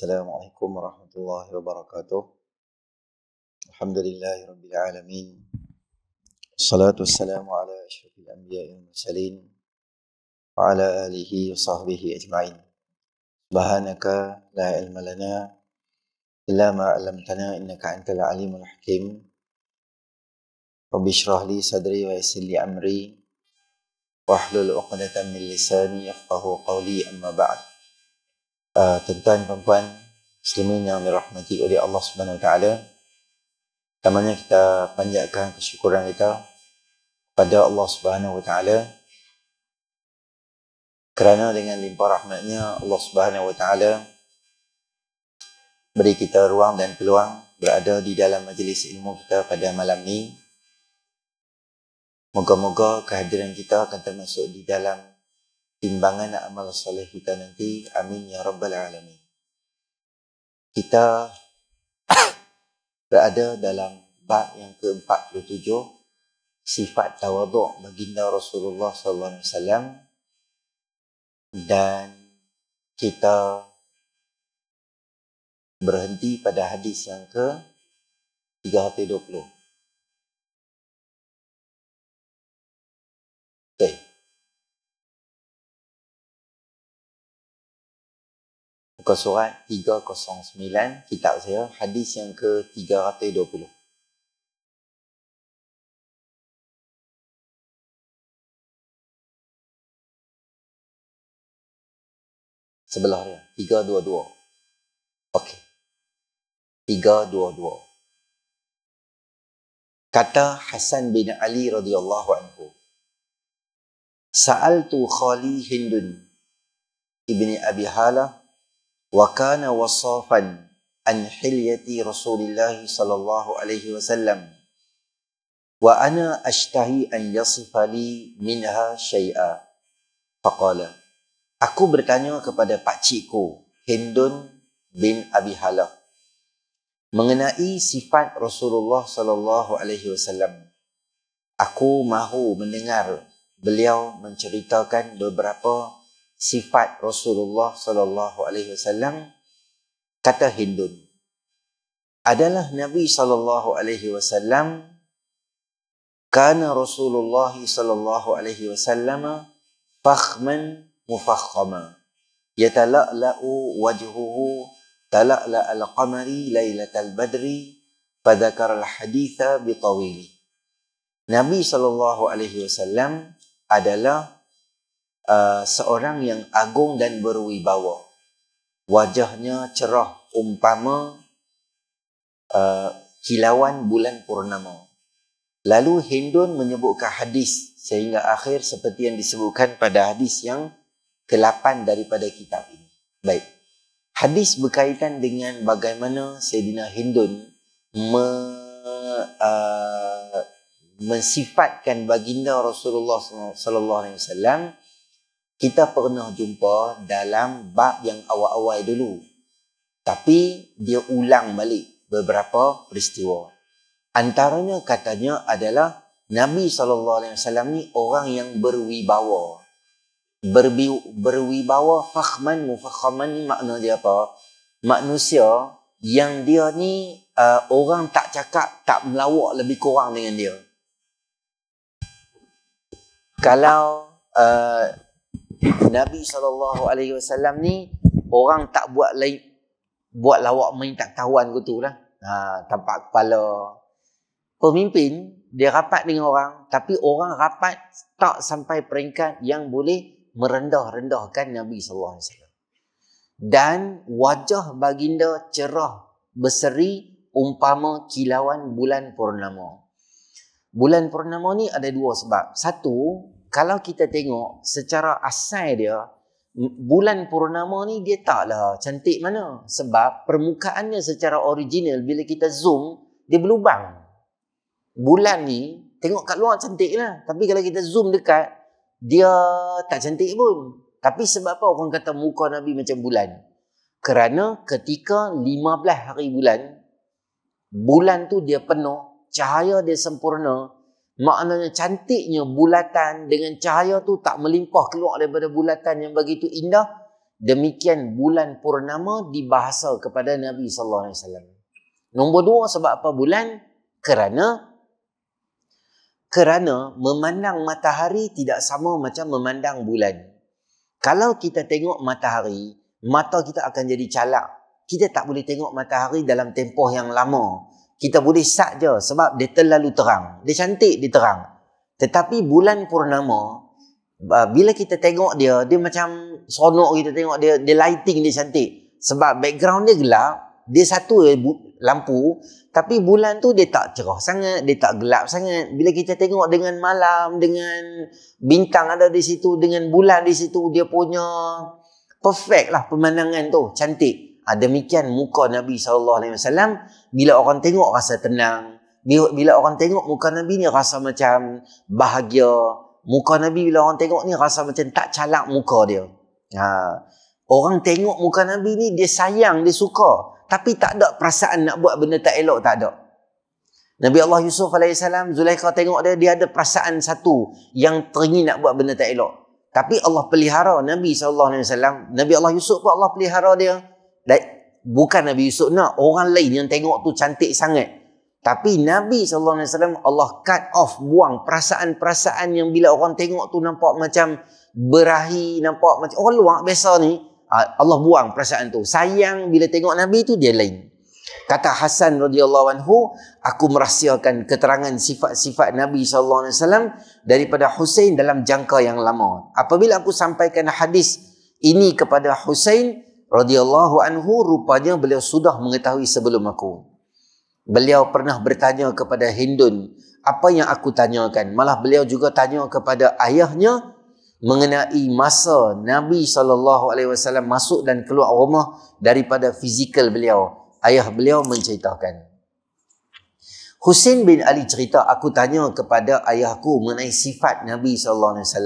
السلام عليكم ورحمة الله وبركاته الحمد لله رب العالمين الصلاة والسلام على أشرف الأنبياء والمرسلين وعلى آله وصحبه أجمعين سبحانك لا علم لنا إلا ما علمتنا إنك أنت العليم الحكيم رب اشرح لي صدري ويسر لي أمري واحلل عقدة من لساني يفقه قولي أما بعد Tentang uh, tuan-tuan puan muslimin yang dirahmati oleh Allah Subhanahu Wa Taala tamanya kita panjatkan kesyukuran kita pada Allah Subhanahu Wa Taala kerana dengan limpah rahmatnya Allah Subhanahu Wa Taala beri kita ruang dan peluang berada di dalam majlis ilmu kita pada malam ini. Moga-moga kehadiran kita akan termasuk di dalam timbangan amal soleh kita nanti. Amin ya rabbal alamin. Kita berada dalam bab yang ke-47 sifat tawaduk baginda Rasulullah sallallahu alaihi wasallam dan kita berhenti pada hadis yang ke 320. Muka surat 309 kitab saya hadis yang ke 320. Sebelah dia 322. Okey. 322. Kata Hasan bin Ali radhiyallahu anhu. Sa'altu Khali Hindun ibni Abi Halah وكان وصافا عن حلية رسول الله صلى الله عليه وسلم وأنا أشتهي أن يصف لي منها شيئا فقال Aku bertanya kepada pakcikku Hindun bin Abi Halah mengenai sifat Rasulullah sallallahu alaihi wasallam. Aku mahu mendengar beliau menceritakan beberapa sifat Rasulullah sallallahu alaihi wasallam kata Hindun adalah Nabi sallallahu alaihi wasallam kana Rasulullah sallallahu alaihi wasallam fakhman mufakhama yatala'la'u wajhuhu tala'la'a al-qamari lailatal badri fadhakara al-haditha bitawili Nabi sallallahu alaihi wasallam adalah Uh, seorang yang agung dan berwibawa. Wajahnya cerah umpama uh, kilauan bulan purnama. Lalu Hindun menyebutkan hadis sehingga akhir seperti yang disebutkan pada hadis yang ke-8 daripada kitab ini. Baik. Hadis berkaitan dengan bagaimana Sayyidina Hindun me, uh, mensifatkan baginda Rasulullah sallallahu alaihi wasallam kita pernah jumpa dalam bab yang awal-awal dulu. Tapi dia ulang balik beberapa peristiwa. Antaranya katanya adalah Nabi SAW ni orang yang berwibawa. Berbi, berwibawa fakhman mufakhman ni makna dia apa? Manusia yang dia ni uh, orang tak cakap, tak melawak lebih kurang dengan dia. Kalau uh, Nabi saw ni orang tak buat lai buat lawak main tak tahuan gitu tu lah. Ha, tampak kepala. Pemimpin dia rapat dengan orang tapi orang rapat tak sampai peringkat yang boleh merendah-rendahkan Nabi saw. Dan wajah baginda cerah berseri umpama kilauan bulan purnama. Bulan purnama ni ada dua sebab. Satu, kalau kita tengok secara asal dia bulan purnama ni dia taklah cantik mana sebab permukaannya secara original bila kita zoom dia berlubang bulan ni tengok kat luar cantik lah tapi kalau kita zoom dekat dia tak cantik pun tapi sebab apa orang kata muka Nabi macam bulan kerana ketika 15 hari bulan bulan tu dia penuh cahaya dia sempurna Maknanya cantiknya bulatan dengan cahaya tu tak melimpah keluar daripada bulatan yang begitu indah. Demikian bulan purnama dibahasa kepada Nabi sallallahu alaihi wasallam. Nombor dua sebab apa bulan? Kerana kerana memandang matahari tidak sama macam memandang bulan. Kalau kita tengok matahari, mata kita akan jadi calak. Kita tak boleh tengok matahari dalam tempoh yang lama kita boleh sat je sebab dia terlalu terang. Dia cantik, dia terang. Tetapi bulan purnama, bila kita tengok dia, dia macam sonok kita tengok dia, dia lighting dia cantik. Sebab background dia gelap, dia satu lampu, tapi bulan tu dia tak cerah sangat, dia tak gelap sangat. Bila kita tengok dengan malam, dengan bintang ada di situ, dengan bulan di situ, dia punya perfect lah pemandangan tu, cantik. Ha, demikian muka Nabi SAW. Bila orang tengok rasa tenang. Bila orang tengok muka Nabi ni rasa macam bahagia. Muka Nabi bila orang tengok ni rasa macam tak calak muka dia. Ha. Orang tengok muka Nabi ni dia sayang, dia suka. Tapi tak ada perasaan nak buat benda tak elok, tak ada. Nabi Allah Yusuf AS, Zulaikha tengok dia, dia ada perasaan satu yang teringin nak buat benda tak elok. Tapi Allah pelihara Nabi SAW, Nabi Allah Yusuf pun Allah pelihara dia bukan Nabi Yusuf nak orang lain yang tengok tu cantik sangat tapi Nabi saw. Allah cut off buang perasaan-perasaan yang bila orang tengok tu nampak macam berahi nampak macam orang luar biasa ni ah, Allah buang perasaan tu sayang bila tengok Nabi tu dia lain kata Hasan radhiyallahu anhu aku merahsiakan keterangan sifat-sifat Nabi sallallahu alaihi wasallam daripada Husain dalam jangka yang lama apabila aku sampaikan hadis ini kepada Hussein radhiyallahu anhu rupanya beliau sudah mengetahui sebelum aku. Beliau pernah bertanya kepada Hindun apa yang aku tanyakan. Malah beliau juga tanya kepada ayahnya mengenai masa Nabi sallallahu alaihi wasallam masuk dan keluar rumah daripada fizikal beliau. Ayah beliau menceritakan. Husin bin Ali cerita aku tanya kepada ayahku mengenai sifat Nabi saw.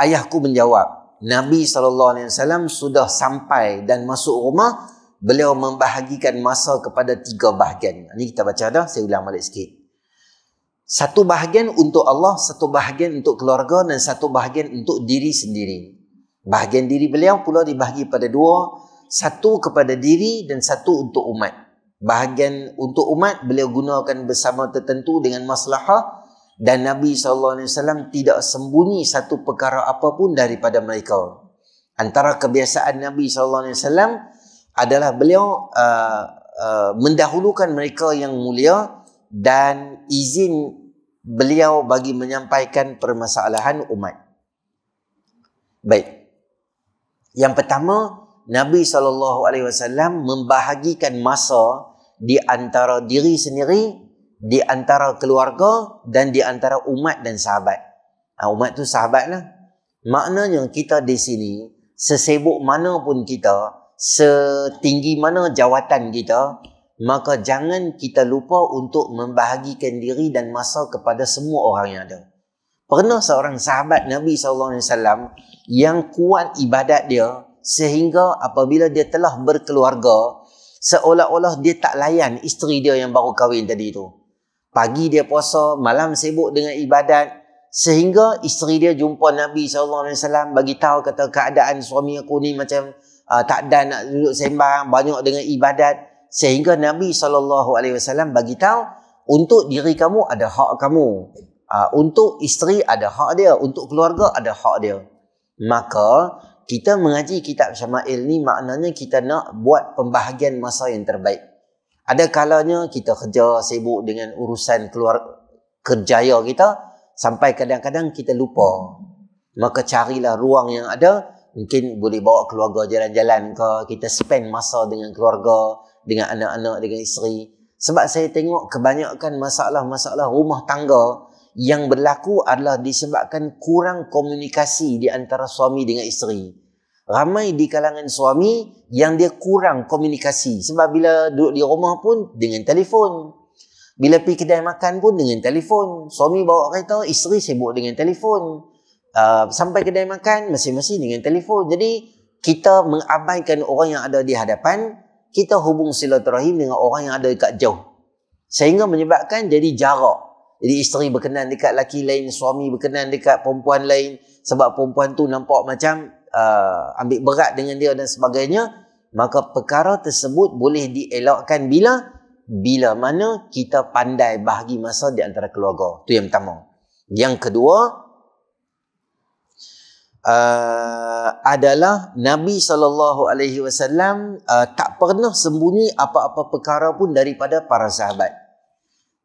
Ayahku menjawab, Nabi sallallahu alaihi wasallam sudah sampai dan masuk rumah, beliau membahagikan masa kepada tiga bahagian. Ini kita baca dah, saya ulang balik sikit. Satu bahagian untuk Allah, satu bahagian untuk keluarga dan satu bahagian untuk diri sendiri. Bahagian diri beliau pula dibahagi pada dua, satu kepada diri dan satu untuk umat. Bahagian untuk umat beliau gunakan bersama tertentu dengan maslahah dan Nabi saw tidak sembunyi satu perkara apapun daripada mereka. Antara kebiasaan Nabi saw adalah beliau uh, uh, mendahulukan mereka yang mulia dan izin beliau bagi menyampaikan permasalahan umat. Baik. Yang pertama, Nabi saw alaihi membahagikan masa di antara diri sendiri di antara keluarga dan di antara umat dan sahabat. Uh, umat tu sahabatlah. Maknanya kita di sini sesibuk mana pun kita, setinggi mana jawatan kita, maka jangan kita lupa untuk membahagikan diri dan masa kepada semua orang yang ada. Pernah seorang sahabat Nabi saw yang kuat ibadat dia sehingga apabila dia telah berkeluarga seolah-olah dia tak layan isteri dia yang baru kahwin tadi itu pagi dia puasa, malam sibuk dengan ibadat sehingga isteri dia jumpa Nabi saw bagi tahu kata keadaan suami aku ni macam uh, tak dan nak duduk sembang, banyak dengan ibadat sehingga Nabi saw bagi tahu untuk diri kamu ada hak kamu. Uh, untuk isteri ada hak dia, untuk keluarga ada hak dia. Maka kita mengaji kitab Syama'il ni maknanya kita nak buat pembahagian masa yang terbaik. Ada kalanya kita kerja sibuk dengan urusan keluar kerjaya kita sampai kadang-kadang kita lupa. Maka carilah ruang yang ada. Mungkin boleh bawa keluarga jalan-jalan ke. Kita spend masa dengan keluarga, dengan anak-anak, dengan isteri. Sebab saya tengok kebanyakan masalah-masalah rumah tangga yang berlaku adalah disebabkan kurang komunikasi di antara suami dengan isteri ramai di kalangan suami yang dia kurang komunikasi. Sebab bila duduk di rumah pun dengan telefon. Bila pergi kedai makan pun dengan telefon. Suami bawa kereta, isteri sibuk dengan telefon. Uh, sampai kedai makan, masing-masing dengan telefon. Jadi, kita mengabaikan orang yang ada di hadapan, kita hubung silaturahim dengan orang yang ada dekat jauh. Sehingga menyebabkan jadi jarak. Jadi, isteri berkenan dekat lelaki lain, suami berkenan dekat perempuan lain. Sebab perempuan tu nampak macam uh, ambil berat dengan dia dan sebagainya maka perkara tersebut boleh dielakkan bila bila mana kita pandai bahagi masa di antara keluarga tu yang pertama yang kedua uh, adalah Nabi saw uh, tak pernah sembunyi apa-apa perkara pun daripada para sahabat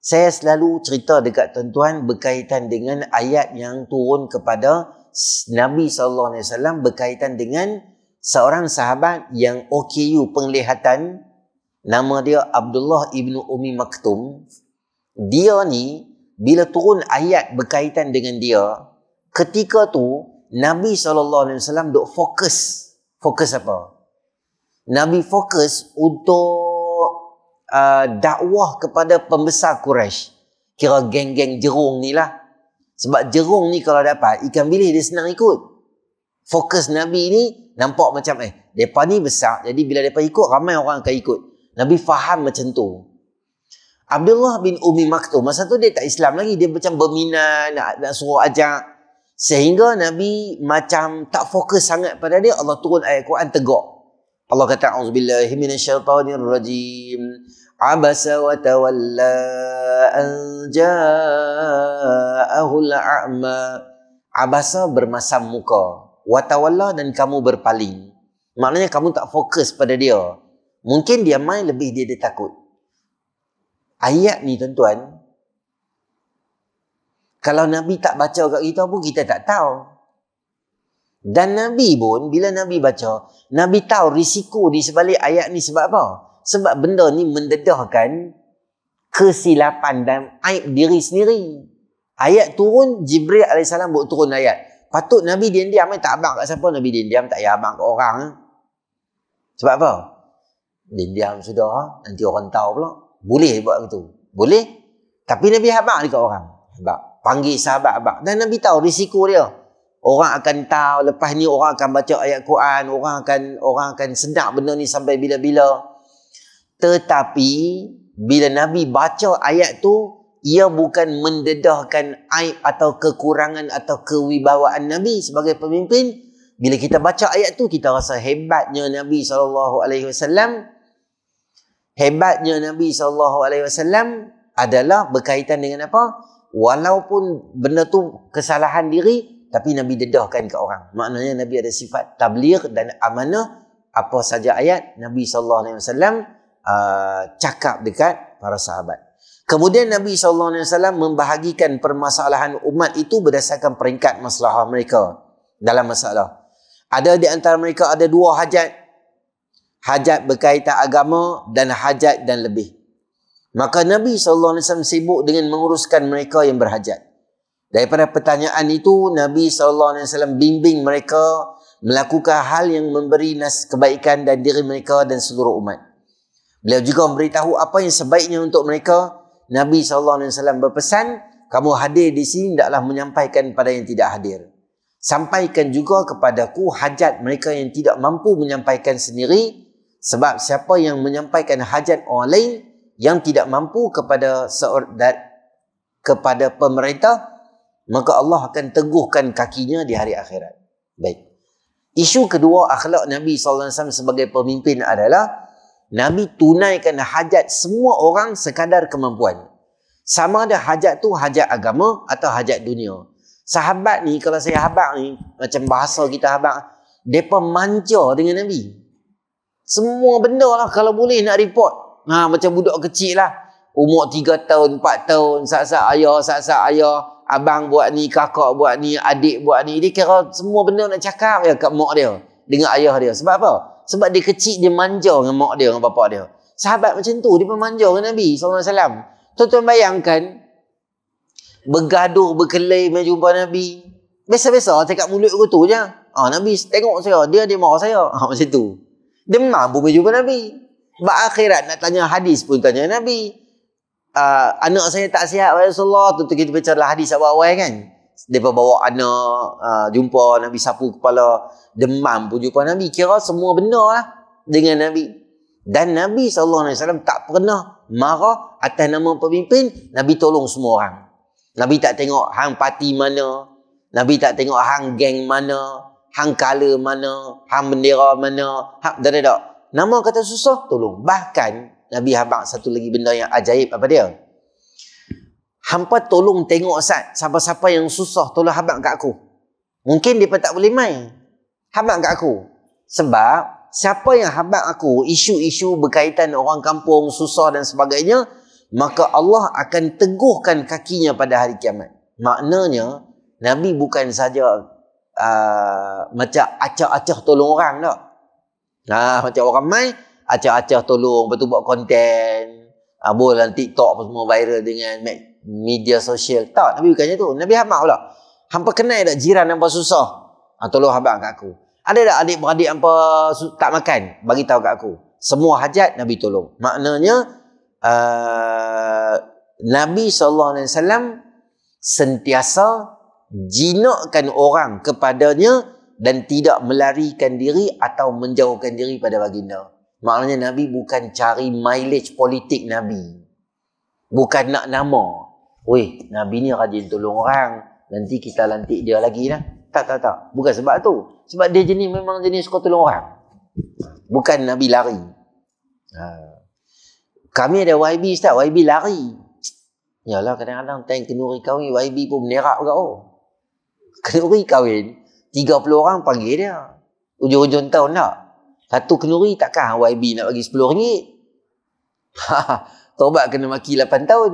saya selalu cerita dekat tuan-tuan berkaitan dengan ayat yang turun kepada Nabi SAW berkaitan dengan seorang sahabat yang OKU penglihatan nama dia Abdullah ibnu Umi Maktum dia ni bila turun ayat berkaitan dengan dia ketika tu Nabi SAW duk fokus fokus apa? Nabi fokus untuk uh, dakwah kepada pembesar Quraisy kira geng-geng jerung ni lah sebab jerung ni kalau dapat, ikan bilis dia senang ikut. Fokus Nabi ni nampak macam eh, mereka ni besar. Jadi bila mereka ikut, ramai orang akan ikut. Nabi faham macam tu. Abdullah bin Umi Maktum, masa tu dia tak Islam lagi. Dia macam berminat, nak, nak suruh ajak. Sehingga Nabi macam tak fokus sangat pada dia. Allah turun ayat Quran tegak. Allah kata, A'udzubillahiminasyaitanirrajim. عبس وتولى أن جاءه الأعمى عبس bermasam muka watawalla dan kamu berpaling maknanya kamu tak fokus pada dia mungkin dia main lebih dia, dia takut ayat ni tuan-tuan kalau Nabi tak baca kat kita pun kita tak tahu. Dan Nabi pun bila Nabi baca, Nabi tahu risiko di sebalik ayat ni sebab apa? Sebab benda ni mendedahkan kesilapan dan aib diri sendiri. Ayat turun, Jibril AS buat turun ayat. Patut Nabi diam-diam, eh, tak abang kat siapa Nabi diam-diam, tak payah abang kat orang. Eh. Sebab apa? Diam-diam sudah, nanti orang tahu pula. Boleh buat begitu. Boleh. Tapi Nabi abang dekat orang. Abang. Panggil sahabat abang. Dan Nabi tahu risiko dia. Orang akan tahu, lepas ni orang akan baca ayat Quran, orang akan orang akan sedap benda ni sampai bila-bila. Tetapi bila Nabi baca ayat tu, ia bukan mendedahkan aib atau kekurangan atau kewibawaan Nabi sebagai pemimpin. Bila kita baca ayat tu, kita rasa hebatnya Nabi sallallahu alaihi wasallam. Hebatnya Nabi sallallahu alaihi wasallam adalah berkaitan dengan apa? Walaupun benda tu kesalahan diri, tapi Nabi dedahkan ke orang. Maknanya Nabi ada sifat tabligh dan amanah apa saja ayat Nabi sallallahu alaihi wasallam Uh, cakap dekat para sahabat. Kemudian Nabi saw membahagikan permasalahan umat itu berdasarkan peringkat masalah mereka dalam masalah. Ada di antara mereka ada dua hajat. Hajat berkaitan agama dan hajat dan lebih. Maka Nabi saw sibuk dengan menguruskan mereka yang berhajat. Daripada pertanyaan itu Nabi saw bimbing mereka melakukan hal yang memberi nas kebaikan dan diri mereka dan seluruh umat. Beliau juga memberitahu apa yang sebaiknya untuk mereka. Nabi SAW berpesan, kamu hadir di sini, taklah menyampaikan pada yang tidak hadir. Sampaikan juga kepadaku hajat mereka yang tidak mampu menyampaikan sendiri. Sebab siapa yang menyampaikan hajat orang lain yang tidak mampu kepada seorang kepada pemerintah, maka Allah akan teguhkan kakinya di hari akhirat. Baik. Isu kedua akhlak Nabi SAW sebagai pemimpin adalah Nabi tunaikan hajat semua orang sekadar kemampuan. Sama ada hajat tu hajat agama atau hajat dunia. Sahabat ni, kalau saya habak ni, macam bahasa kita habak, mereka manja dengan Nabi. Semua benda lah kalau boleh nak report. Ha, macam budak kecil lah. Umur 3 tahun, 4 tahun, saksak ayah, saksak ayah, abang buat ni, kakak buat ni, adik buat ni. Dia kira semua benda nak cakap ya kat mak dia dengan ayah dia. Sebab apa? Sebab dia kecil, dia manja dengan mak dia, dengan bapak dia. Sahabat macam tu, dia pun manja dengan Nabi SAW. Tuan-tuan bayangkan, bergaduh, berkelai, menjumpa Nabi. Biasa-biasa, cakap mulut aku tu je. Ah, Nabi tengok saya, dia dia mahu saya. Ah, macam tu. Dia mampu menjumpa Nabi. Sebab akhirat nak tanya hadis pun tanya Nabi. Uh, anak saya tak sihat, Rasulullah. Tentu kita bicara hadis awal-awal kan. Dia bawa anak, uh, jumpa Nabi sapu kepala, demam pun jumpa Nabi. Kira semua benda lah dengan Nabi. Dan Nabi SAW tak pernah marah atas nama pemimpin, Nabi tolong semua orang. Nabi tak tengok hang parti mana, Nabi tak tengok hang geng mana, hang kala mana, hang bendera mana, hak tak, tak, tak. Nama kata susah, tolong. Bahkan Nabi habak satu lagi benda yang ajaib apa dia? Hampa tolong tengok Ustaz Siapa-siapa yang susah Tolong habak kat aku Mungkin dia tak boleh mai, Habak kat aku Sebab Siapa yang habak aku Isu-isu berkaitan orang kampung Susah dan sebagainya Maka Allah akan teguhkan kakinya pada hari kiamat Maknanya Nabi bukan saja uh, Macam acah-acah tolong orang tak nah, Macam orang mai, Acah-acah tolong betul tu buat konten Abul ah, dan lah TikTok apa semua viral dengan media sosial. Tak, Nabi bukannya tu. Nabi hamba pula. Hampa kenal tak jiran hampa susah? Ha, tolong hamba kat aku. Ada tak adik-beradik hampa tak makan? Bagi tahu kat aku. Semua hajat Nabi tolong. Maknanya uh, Nabi sallallahu alaihi wasallam sentiasa jinakkan orang kepadanya dan tidak melarikan diri atau menjauhkan diri pada baginda. Maknanya Nabi bukan cari mileage politik Nabi. Bukan nak nama. Weh, Nabi ni rajin tolong orang. Nanti kita lantik dia lagi lah. Tak, tak, tak. Bukan sebab tu. Sebab dia jenis memang jenis suka tolong orang. Bukan Nabi lari. Ha. Kami ada YB, Ustaz. YB lari. Yalah, kadang-kadang tank kenuri kahwin, YB pun menerak juga. Oh. Kenuri kahwin, 30 orang panggil dia. Ujung-ujung tahun tak. Satu kenuri takkan YB nak bagi RM10. Ha, ha, Tobat kena maki 8 tahun.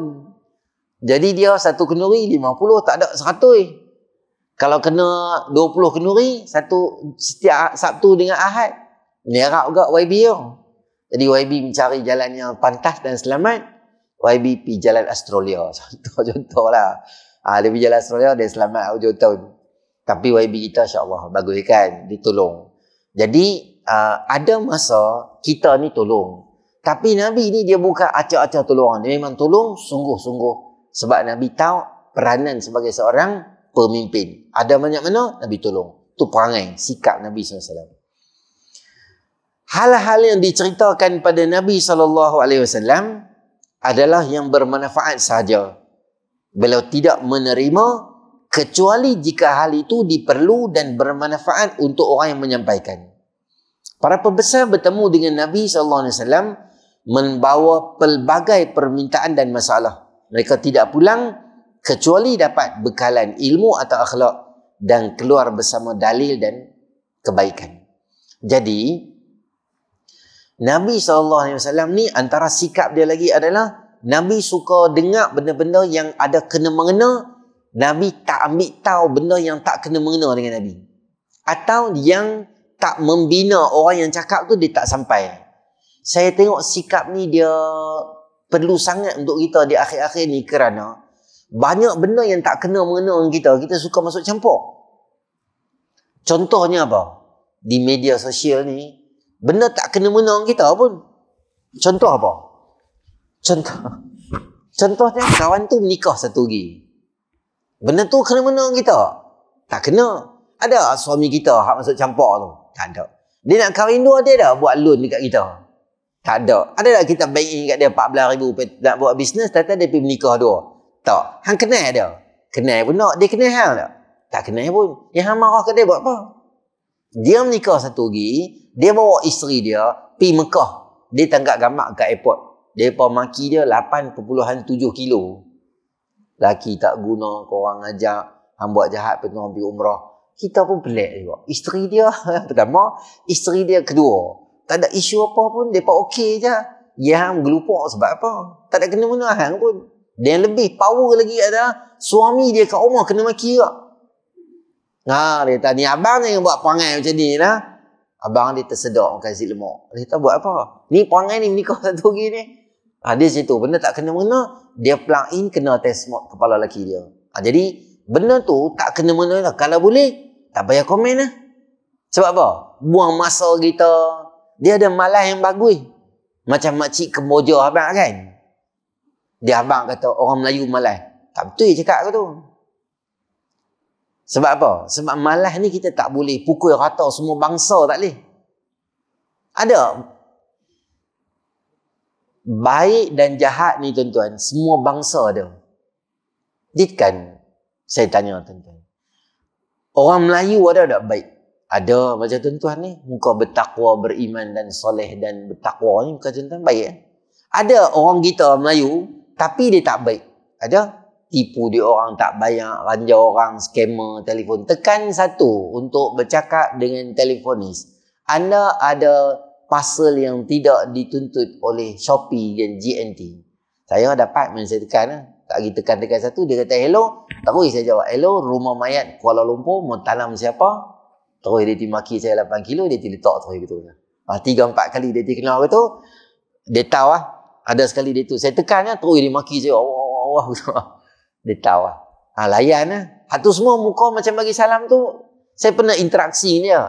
Jadi dia satu kenduri 50 tak ada 100. Kalau kena 20 kenduri satu setiap Sabtu dengan Ahad, merah juga YB dia. Jadi YB mencari jalan yang pantas dan selamat. YB pergi jalan Australia. contoh contoh lah. ha, ah, dia pergi jalan Australia dia selamat hujung tahun. Tapi YB kita insya-Allah bagus kan ditolong. Jadi uh, ada masa kita ni tolong. Tapi Nabi ni dia bukan acak-acak tolong. Dia memang tolong sungguh-sungguh sebab Nabi tahu peranan sebagai seorang pemimpin. Ada banyak mana Nabi tolong. Tu perangai sikap Nabi SAW. Hal-hal yang diceritakan pada Nabi SAW adalah yang bermanfaat sahaja. Beliau tidak menerima kecuali jika hal itu diperlu dan bermanfaat untuk orang yang menyampaikan. Para pebesar bertemu dengan Nabi SAW membawa pelbagai permintaan dan masalah. Mereka tidak pulang kecuali dapat bekalan ilmu atau akhlak dan keluar bersama dalil dan kebaikan. Jadi Nabi SAW ni antara sikap dia lagi adalah Nabi suka dengar benda-benda yang ada kena-mengena Nabi tak ambil tahu benda yang tak kena-mengena dengan Nabi Atau yang tak membina orang yang cakap tu dia tak sampai Saya tengok sikap ni dia perlu sangat untuk kita di akhir-akhir ni kerana banyak benda yang tak kena mengena dengan kita, kita suka masuk campur. Contohnya apa? Di media sosial ni, benda tak kena mengena dengan kita pun. Contoh apa? Contoh. Contohnya kawan tu nikah satu lagi. Benda tu kena mengena dengan kita. Tak kena. Ada suami kita hak masuk campur tu. Tak ada. Dia nak kahwin dua dia dah buat loan dekat kita. Tak ada. Ada tak kita bank kat dia RM14,000 nak buat bisnes, tak ada pergi menikah dua. Tak. Hang kenal dia. Kenal pun nak. Dia kenal hang tak? Tak kenal pun. Yang hang marah kat dia buat apa? Dia menikah satu lagi, dia bawa isteri dia pergi Mekah. Dia tanggap gambar kat airport. Dia maki dia 8.7 kilo. Laki tak guna, korang ajak. Hang buat jahat, pergi umrah. Kita pun pelik juga. Isteri dia pertama, isteri dia kedua. Tak ada isu apa pun, mereka okey je. Yang gelupak sebab apa? Tak ada kena-mena pun. Dan yang lebih power lagi adalah suami dia kat rumah kena maki juga. Ha, dia kata, ni abang ni yang buat perangai macam ni lah. Abang dia tersedak makan si lemak. Dia kata, buat apa? Ni perangai ni menikah satu hari ni. Ha, dia cerita, benda tak kena-mena, dia plug in kena test kepala lelaki dia. Ha, jadi, benda tu tak kena-mena lah. Kalau boleh, tak payah komen lah. Sebab apa? Buang masa kita, dia ada malas yang bagus. Macam makcik kemboja abang kan? Dia abang kata orang Melayu malas. Tak betul cakap aku tu. Sebab apa? Sebab malas ni kita tak boleh pukul rata semua bangsa tak boleh. Ada. Baik dan jahat ni tuan-tuan. Semua bangsa ada. Dia kan saya tanya tuan-tuan. Orang Melayu ada tak baik? ada macam tuan-tuan ni muka bertakwa beriman dan soleh dan bertakwa ni muka tuan-tuan baik eh? ada orang kita Melayu tapi dia tak baik ada tipu dia orang tak bayar ranja orang scammer telefon tekan satu untuk bercakap dengan telefonis anda ada pasal yang tidak dituntut oleh Shopee dan GNT saya dapat Saya tekan lah. Tak pergi tekan-tekan satu, dia kata hello. Tak boleh saya jawab hello, rumah mayat Kuala Lumpur, mau tanam siapa? Terus dia timaki saya 8 kilo, dia tiletok terus gitu. Ha, 3 4 kali dia terkena apa tu? Dia tahu ah. Ada sekali dia tu saya tekan ah, terus dia maki saya. Allah oh, Allah. Oh, oh. Dia tahu ah. Ha, layan eh. ah. Ha, tu semua muka macam bagi salam tu. Saya pernah interaksi ni dia. Ah.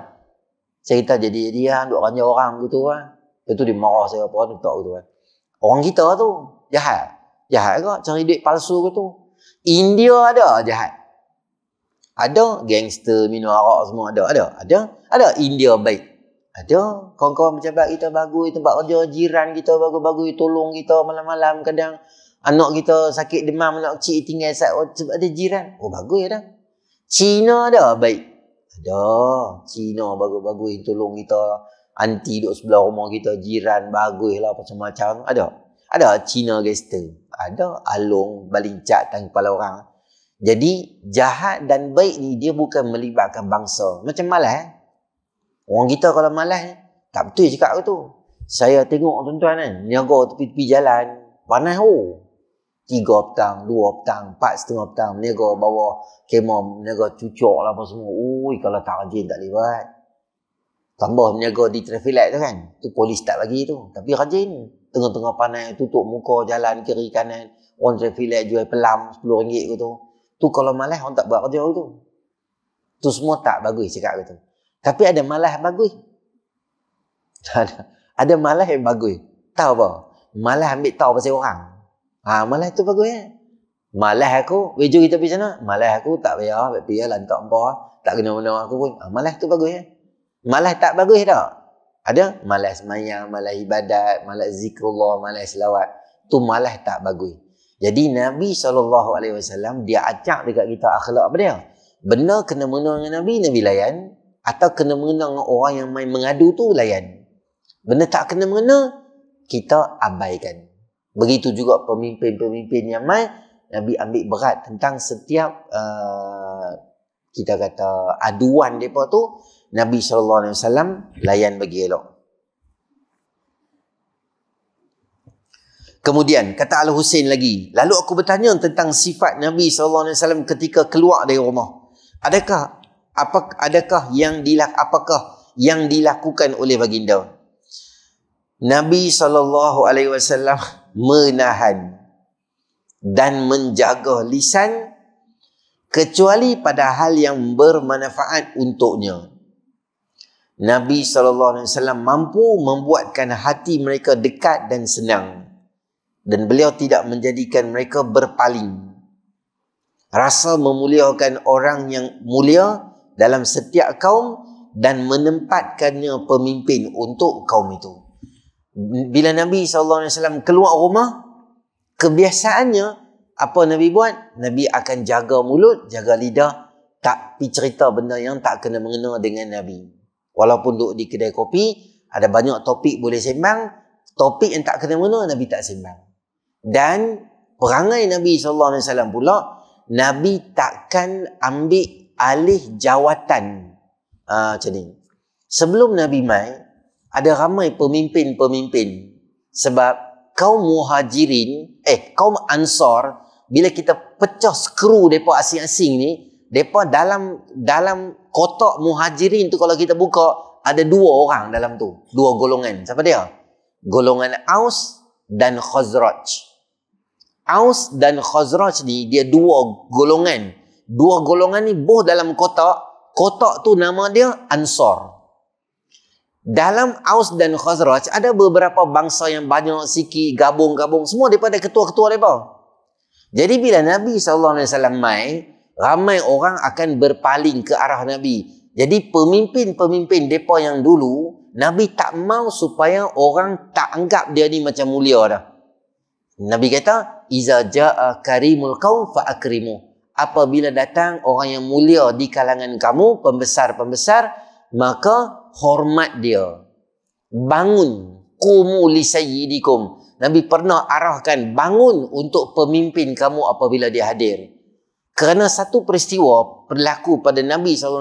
Cerita jadi dia duk ranya orang gitu ah. Lepas tu dia marah saya apa tak gitu kan. Orang kita tu jahat. Jahat ke cari duit palsu ke India ada jahat. Ada gangster minum arak semua ada. Ada. Ada. Ada India baik. Ada kawan-kawan pejabat kita bagus, tempat kerja jiran kita bagus-bagus tolong kita malam-malam kadang anak kita sakit demam anak kecil tinggal sat oh, sebab ada jiran. Oh bagus ada. Cina ada baik. Ada. Cina bagus-bagus tolong kita. Anti duduk sebelah rumah kita jiran bagus lah macam-macam. Ada. Ada Cina gangster. Ada alung balincat tangan kepala orang. Jadi jahat dan baik ni dia bukan melibatkan bangsa. Macam malas eh? Orang kita kalau malas eh, tak betul cakap aku tu. Saya tengok tuan-tuan kan, niaga tepi-tepi jalan, panas oh. Tiga petang, dua petang, empat setengah petang, niaga bawa kemah, niaga cucuk lah apa semua. Ui, kalau tak rajin tak boleh buat. Tambah niaga di traffic light tu kan, tu polis tak lagi tu. Tapi rajin. Tengah-tengah panas, tutup muka, jalan kiri kanan. Orang traffic light jual pelam sepuluh ringgit ke tu. Tu kalau malas orang tak buat kerja tu. Tu semua tak bagus cakap gitu. Tapi ada malas bagus. Ada. ada malas yang bagus. Tahu apa? Malas ambil tahu pasal orang. Ha, malas tu bagus ya. Eh? Malas aku, wejo kita pergi sana. Malas aku tak payah, tak payah lantak apa? tak kena mana aku pun. Ha, malas tu bagus ya. Eh? Malas tak bagus tak? Ada malas semayang, malas ibadat, malas zikrullah, malas selawat. Tu malas tak bagus. Jadi Nabi SAW dia ajak dekat kita akhlak apa dia? Benda kena mengenang dengan Nabi, Nabi layan. Atau kena mengenang dengan orang yang main mengadu tu layan. Benda tak kena mengenang kita abaikan. Begitu juga pemimpin-pemimpin yang main, Nabi ambil berat tentang setiap uh, kita kata aduan mereka tu, Nabi SAW layan bagi elok. Kemudian kata Al-Husain lagi. Lalu aku bertanya tentang sifat Nabi SAW ketika keluar dari rumah. Adakah apa adakah yang dilak apakah yang dilakukan oleh baginda? Nabi sallallahu alaihi wasallam menahan dan menjaga lisan kecuali pada hal yang bermanfaat untuknya. Nabi sallallahu alaihi wasallam mampu membuatkan hati mereka dekat dan senang dan beliau tidak menjadikan mereka berpaling. Rasul memuliakan orang yang mulia dalam setiap kaum dan menempatkannya pemimpin untuk kaum itu. Bila Nabi SAW keluar rumah, kebiasaannya apa Nabi buat? Nabi akan jaga mulut, jaga lidah, tak pergi cerita benda yang tak kena mengena dengan Nabi. Walaupun duduk di kedai kopi, ada banyak topik boleh sembang, topik yang tak kena mengena, Nabi tak sembang. Dan perangai Nabi SAW pula, Nabi takkan ambil alih jawatan uh, macam ni. Sebelum Nabi mai, ada ramai pemimpin-pemimpin. Sebab kaum muhajirin, eh kaum ansar, bila kita pecah skru mereka asing-asing ni, mereka dalam dalam kotak muhajirin tu kalau kita buka, ada dua orang dalam tu. Dua golongan. Siapa dia? Golongan Aus dan Khazraj. Aus dan Khazraj ni dia dua golongan. Dua golongan ni boh dalam kotak. Kotak tu nama dia Ansar. Dalam Aus dan Khazraj ada beberapa bangsa yang banyak sikit gabung-gabung. Semua daripada ketua-ketua mereka. Jadi bila Nabi SAW mai, ramai orang akan berpaling ke arah Nabi. Jadi pemimpin-pemimpin mereka yang dulu, Nabi tak mau supaya orang tak anggap dia ni macam mulia dah. Nabi kata, iza jaa karimul qaum fa akrimu apabila datang orang yang mulia di kalangan kamu pembesar-pembesar maka hormat dia bangun qumu li sayyidikum nabi pernah arahkan bangun untuk pemimpin kamu apabila dia hadir kerana satu peristiwa berlaku pada nabi saw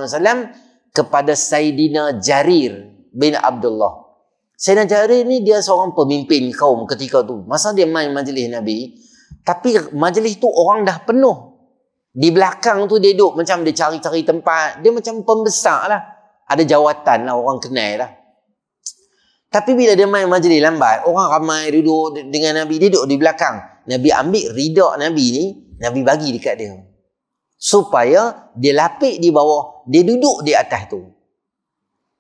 kepada sayyidina jarir bin abdullah Sayyidina Jarir ni dia seorang pemimpin kaum ketika tu. Masa dia main majlis Nabi, tapi majlis tu orang dah penuh. Di belakang tu dia duduk macam dia cari-cari tempat. Dia macam pembesar lah. Ada jawatan lah orang kenal lah. Tapi bila dia main majlis lambat, orang ramai duduk dengan Nabi. Dia duduk di belakang. Nabi ambil ridak Nabi ni, Nabi bagi dekat dia. Supaya dia lapik di bawah, dia duduk di atas tu.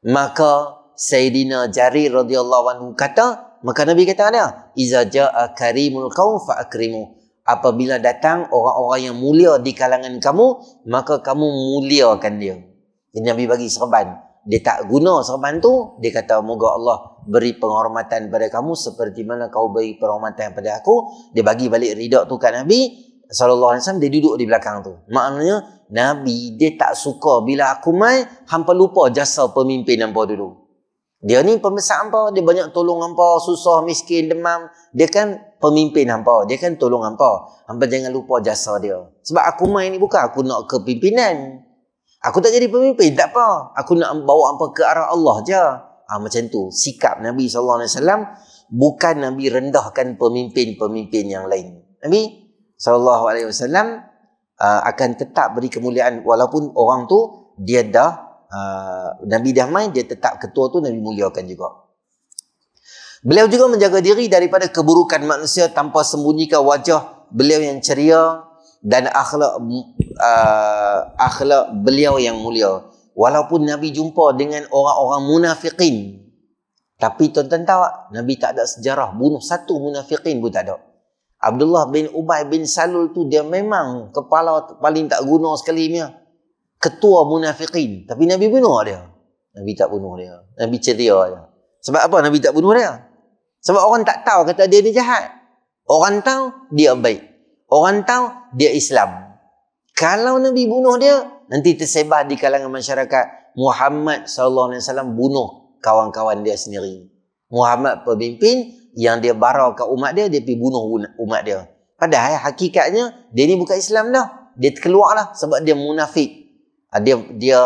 Maka Sayyidina Jarir radhiyallahu anhu kata, Maka Nabi kata ada. Iza ja'a karimul qawm fa'akrimu. Apabila datang orang-orang yang mulia di kalangan kamu, maka kamu muliakan dia. Jadi Nabi bagi serban. Dia tak guna serban tu, dia kata, Moga Allah beri penghormatan pada kamu seperti mana kau beri penghormatan pada aku. Dia bagi balik ridak tu kat Nabi, Sallallahu Alaihi Wasallam dia duduk di belakang tu. Maknanya Nabi dia tak suka bila aku mai hampa lupa jasa pemimpin yang bawa dulu. Dia ni pembesar hampa, dia banyak tolong hampa, susah, miskin, demam. Dia kan pemimpin hampa, dia kan tolong hampa. Hampa jangan lupa jasa dia. Sebab aku main ni bukan aku nak kepimpinan. Aku tak jadi pemimpin, tak apa. Aku nak bawa hampa ke arah Allah je. Ha, macam tu, sikap Nabi SAW bukan Nabi rendahkan pemimpin-pemimpin yang lain. Nabi SAW ah, akan tetap beri kemuliaan walaupun orang tu dia dah uh, Nabi main dia tetap ketua tu Nabi muliakan juga. Beliau juga menjaga diri daripada keburukan manusia tanpa sembunyikan wajah beliau yang ceria dan akhlak uh, akhlak beliau yang mulia. Walaupun Nabi jumpa dengan orang-orang munafikin. Tapi tuan-tuan tahu tak? Nabi tak ada sejarah bunuh satu munafikin pun tak ada. Abdullah bin Ubay bin Salul tu dia memang kepala paling tak guna sekali. Mia ketua munafiqin tapi Nabi bunuh dia Nabi tak bunuh dia Nabi ceria dia sebab apa Nabi tak bunuh dia sebab orang tak tahu kata dia ni jahat orang tahu dia baik orang tahu dia Islam kalau Nabi bunuh dia nanti tersebar di kalangan masyarakat Muhammad sallallahu alaihi wasallam bunuh kawan-kawan dia sendiri Muhammad pemimpin yang dia bara ke umat dia dia pergi bunuh umat dia padahal hakikatnya dia ni bukan Islam dah dia lah sebab dia munafik Ah, dia dia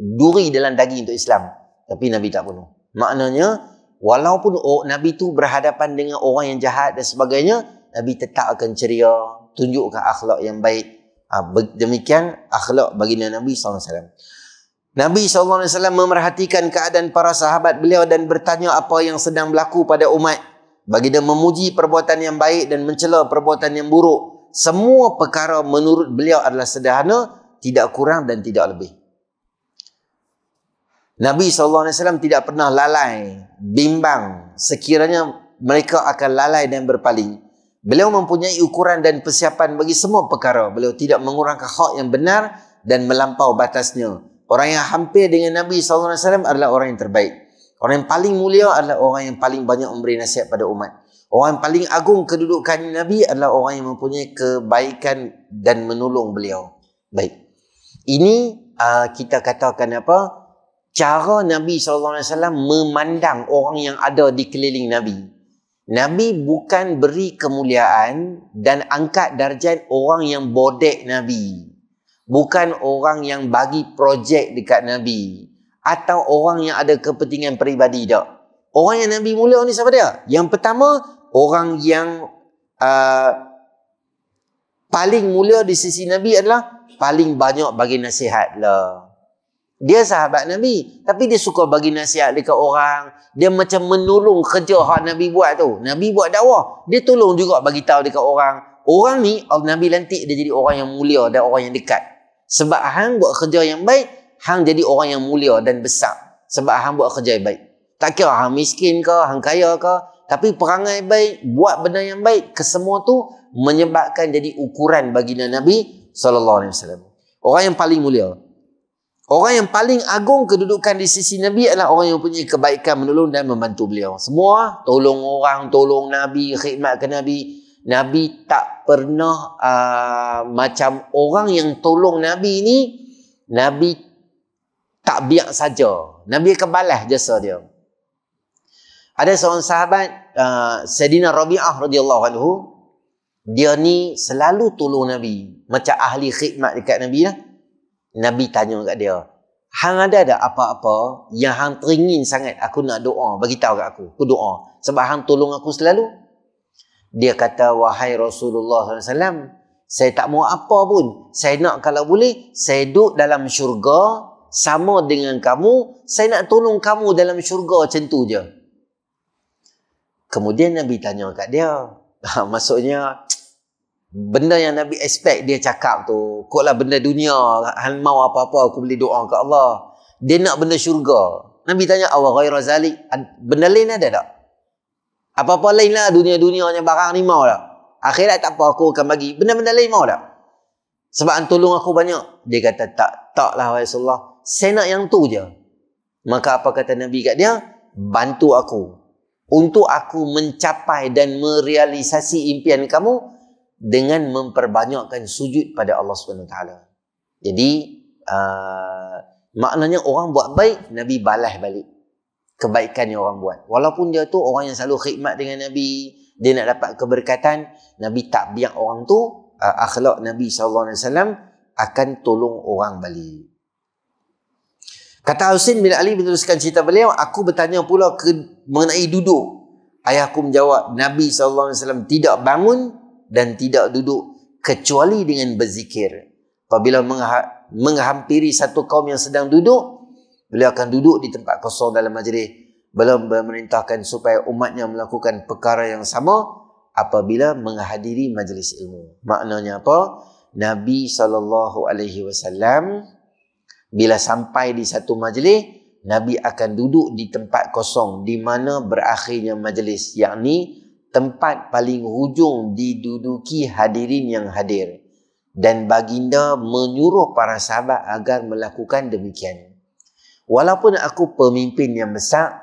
duri dalam daging untuk Islam tapi Nabi tak bunuh maknanya walaupun oh, Nabi tu berhadapan dengan orang yang jahat dan sebagainya Nabi tetap akan ceria tunjukkan akhlak yang baik ah, demikian akhlak bagi Nabi SAW Nabi SAW memerhatikan keadaan para sahabat beliau dan bertanya apa yang sedang berlaku pada umat baginda memuji perbuatan yang baik dan mencela perbuatan yang buruk semua perkara menurut beliau adalah sederhana tidak kurang dan tidak lebih. Nabi SAW tidak pernah lalai, bimbang sekiranya mereka akan lalai dan berpaling. Beliau mempunyai ukuran dan persiapan bagi semua perkara. Beliau tidak mengurangkan hak yang benar dan melampau batasnya. Orang yang hampir dengan Nabi SAW adalah orang yang terbaik. Orang yang paling mulia adalah orang yang paling banyak memberi nasihat pada umat. Orang yang paling agung kedudukan Nabi adalah orang yang mempunyai kebaikan dan menolong beliau. Baik. Ini uh, kita katakan apa? Cara Nabi SAW memandang orang yang ada di keliling Nabi. Nabi bukan beri kemuliaan dan angkat darjat orang yang bodek Nabi. Bukan orang yang bagi projek dekat Nabi. Atau orang yang ada kepentingan peribadi tak. Orang yang Nabi mula ni siapa dia? Yang pertama, orang yang uh, paling mulia di sisi Nabi adalah paling banyak bagi nasihat lah. Dia sahabat Nabi. Tapi dia suka bagi nasihat dekat orang. Dia macam menolong kerja yang Nabi buat tu. Nabi buat dakwah. Dia tolong juga bagi tahu dekat orang. Orang ni, oh, Nabi lantik dia jadi orang yang mulia dan orang yang dekat. Sebab Hang buat kerja yang baik, Hang jadi orang yang mulia dan besar. Sebab Hang buat kerja yang baik. Tak kira Hang miskin ke, Hang kaya ke. Tapi perangai baik, buat benda yang baik. Kesemua tu menyebabkan jadi ukuran bagi Nabi sallallahu alaihi wasallam. Orang yang paling mulia. Orang yang paling agung kedudukan di sisi Nabi adalah orang yang punya kebaikan menolong dan membantu beliau. Semua tolong orang, tolong Nabi, khidmat ke Nabi. Nabi tak pernah uh, macam orang yang tolong Nabi ni, Nabi tak biak saja. Nabi akan balas jasa dia. Ada seorang sahabat, uh, Sayyidina Rabi'ah radhiyallahu anhu, dia ni selalu tolong Nabi. Macam ahli khidmat dekat Nabi lah. Nabi tanya kat dia. Hang ada ada apa-apa yang hang teringin sangat aku nak doa. Bagi tahu kat aku. Aku doa. Sebab hang tolong aku selalu. Dia kata, wahai Rasulullah SAW. Saya tak mau apa pun. Saya nak kalau boleh, saya duduk dalam syurga sama dengan kamu. Saya nak tolong kamu dalam syurga macam tu je. Kemudian Nabi tanya kat dia. Maksudnya, benda yang Nabi expect dia cakap tu kot benda dunia han mau apa-apa aku boleh doa ke Allah dia nak benda syurga Nabi tanya awa ghaira zalik benda lain ada tak apa-apa lain lah dunia-dunianya barang ni mau tak akhirat tak apa aku akan bagi benda-benda lain mau tak sebab han tolong aku banyak dia kata tak taklah lah Rasulullah saya nak yang tu je maka apa kata Nabi kat dia bantu aku untuk aku mencapai dan merealisasi impian kamu dengan memperbanyakkan sujud pada Allah Subhanahu taala. Jadi uh, maknanya orang buat baik Nabi balas balik kebaikan yang orang buat. Walaupun dia tu orang yang selalu khidmat dengan Nabi, dia nak dapat keberkatan, Nabi tak biar orang tu uh, akhlak Nabi sallallahu alaihi wasallam akan tolong orang balik. Kata Husin bin Ali meneruskan cerita beliau, aku bertanya pula ke, mengenai duduk. Ayahku menjawab, Nabi SAW tidak bangun dan tidak duduk kecuali dengan berzikir. Apabila menghampiri satu kaum yang sedang duduk, beliau akan duduk di tempat kosong dalam majlis. Beliau memerintahkan supaya umatnya melakukan perkara yang sama apabila menghadiri majlis ilmu. Maknanya apa? Nabi saw bila sampai di satu majlis, Nabi akan duduk di tempat kosong di mana berakhirnya majlis, yakni tempat paling hujung diduduki hadirin yang hadir dan baginda menyuruh para sahabat agar melakukan demikian walaupun aku pemimpin yang besar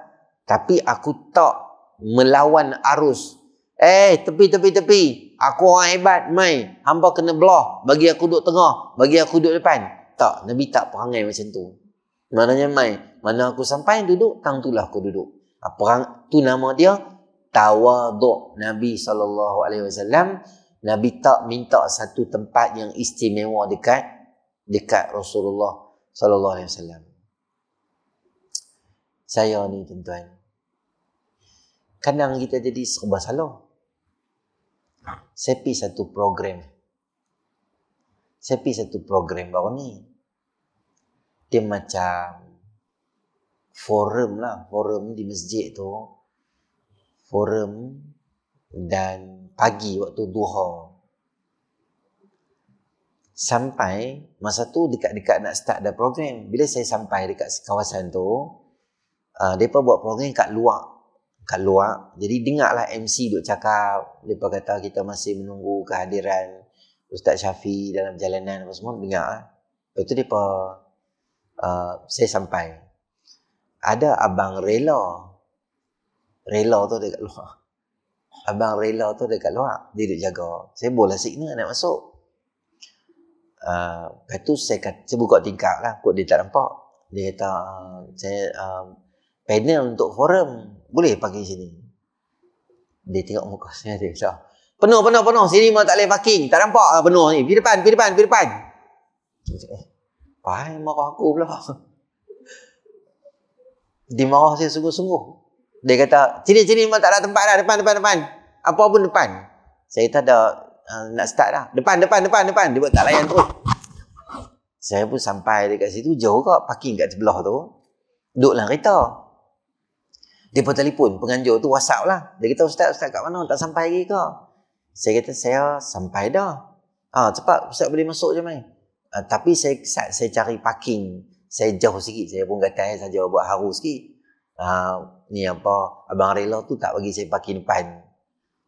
tapi aku tak melawan arus eh tepi tepi tepi aku orang hebat mai hampa kena belah bagi aku duduk tengah bagi aku duduk depan tak nabi tak perangai macam tu maknanya mai mana aku sampai duduk tang tu lah aku duduk perang tu nama dia tawaduk Nabi saw. Nabi tak minta satu tempat yang istimewa dekat dekat Rasulullah saw. alaihi saya ni tuan-tuan kadang kita jadi serba salah saya pi satu program saya pi satu program baru ni dia macam forum lah forum di masjid tu forum dan pagi waktu duha sampai masa tu dekat-dekat nak start dah program bila saya sampai dekat kawasan tu uh, depa buat program kat luar kat luar jadi dengarlah MC duk cakap depa kata kita masih menunggu kehadiran Ustaz Syafi dalam perjalanan apa semua dengar lah. lepas tu depa uh, saya sampai ada abang rela rela tu dekat luar. Abang rela tu dekat luar. Dia duduk jaga. Saya boleh signal nak masuk. Uh, lepas tu saya, kata, saya buka tingkap lah. Kut dia tak nampak. Dia kata, ah, saya um, panel untuk forum. Boleh pakai sini. Dia tengok muka saya. Dia kata, penuh, penuh, penuh. Sini mah tak boleh parking. Tak nampak lah penuh ni. Pergi depan, pergi depan, pergi depan. Eh, Pahai marah aku pula. Dia marah saya sungguh-sungguh. Dia kata, sini sini memang tak ada tempat dah, depan depan depan. Apa pun depan. Saya tak ada uh, nak start dah. Depan depan depan depan. Dia buat tak layan terus. Saya pun sampai dekat situ jauh kok parking kat sebelah tu. Duduklah kereta. Dia pun telefon penganjur tu WhatsApp lah. Dia kata ustaz ustaz kat mana tak sampai lagi ke? Saya kata saya sampai dah. Ah cepat ustaz boleh masuk je mai. Ha, tapi saya saat saya cari parking, saya jauh sikit saya pun kata saja buat haru sikit. Ah ni apa abang rela tu tak bagi saya parking depan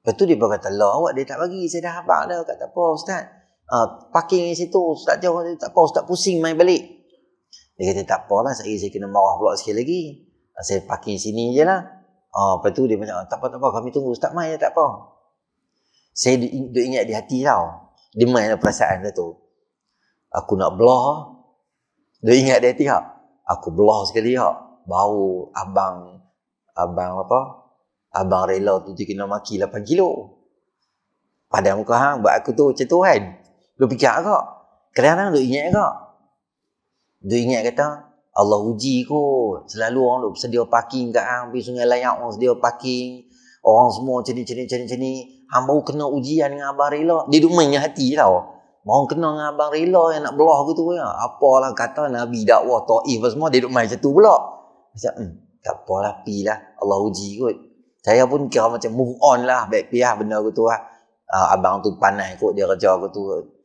lepas tu dia pun kata lah awak dia tak bagi saya dah habang dah kata apa ustaz uh, parking di situ ustaz jauh tak apa ustaz pusing main balik dia kata tak apalah saya, saya kena marah pula sekali lagi ah, saya parking sini je lah uh, lepas tu dia macam tak apa tak apa kami tunggu ustaz main je tak apa saya duk ingat di hati tau dia main perasaan dia tu aku nak belah dia ingat dia tiap aku belah sekali tiap bau abang abang apa? Abang rela tu dia kena maki 8 kilo. Padahal muka hang buat aku tu macam tu kan. Lu fikir aku. kerana kadang duk ingat aku. Duk ingat kata Allah uji ko. Selalu orang duk sedia parking kat hang, pergi sungai layak orang sedia parking. Orang semua macam ni, macam ni, macam Hang baru kena ujian dengan abang rela. Dia duk mainnya hati tau. Orang kena dengan abang rela yang nak belah aku tu. Ya. Apalah kata Nabi dakwah ta'if semua, dia duk main macam tu pula. Macam, hmm, tak apalah, pi lah. Allah uji kot. Saya pun kira macam move on lah. Baik pi lah benda aku tu lah. Uh, abang tu panas kot dia kerja aku tu.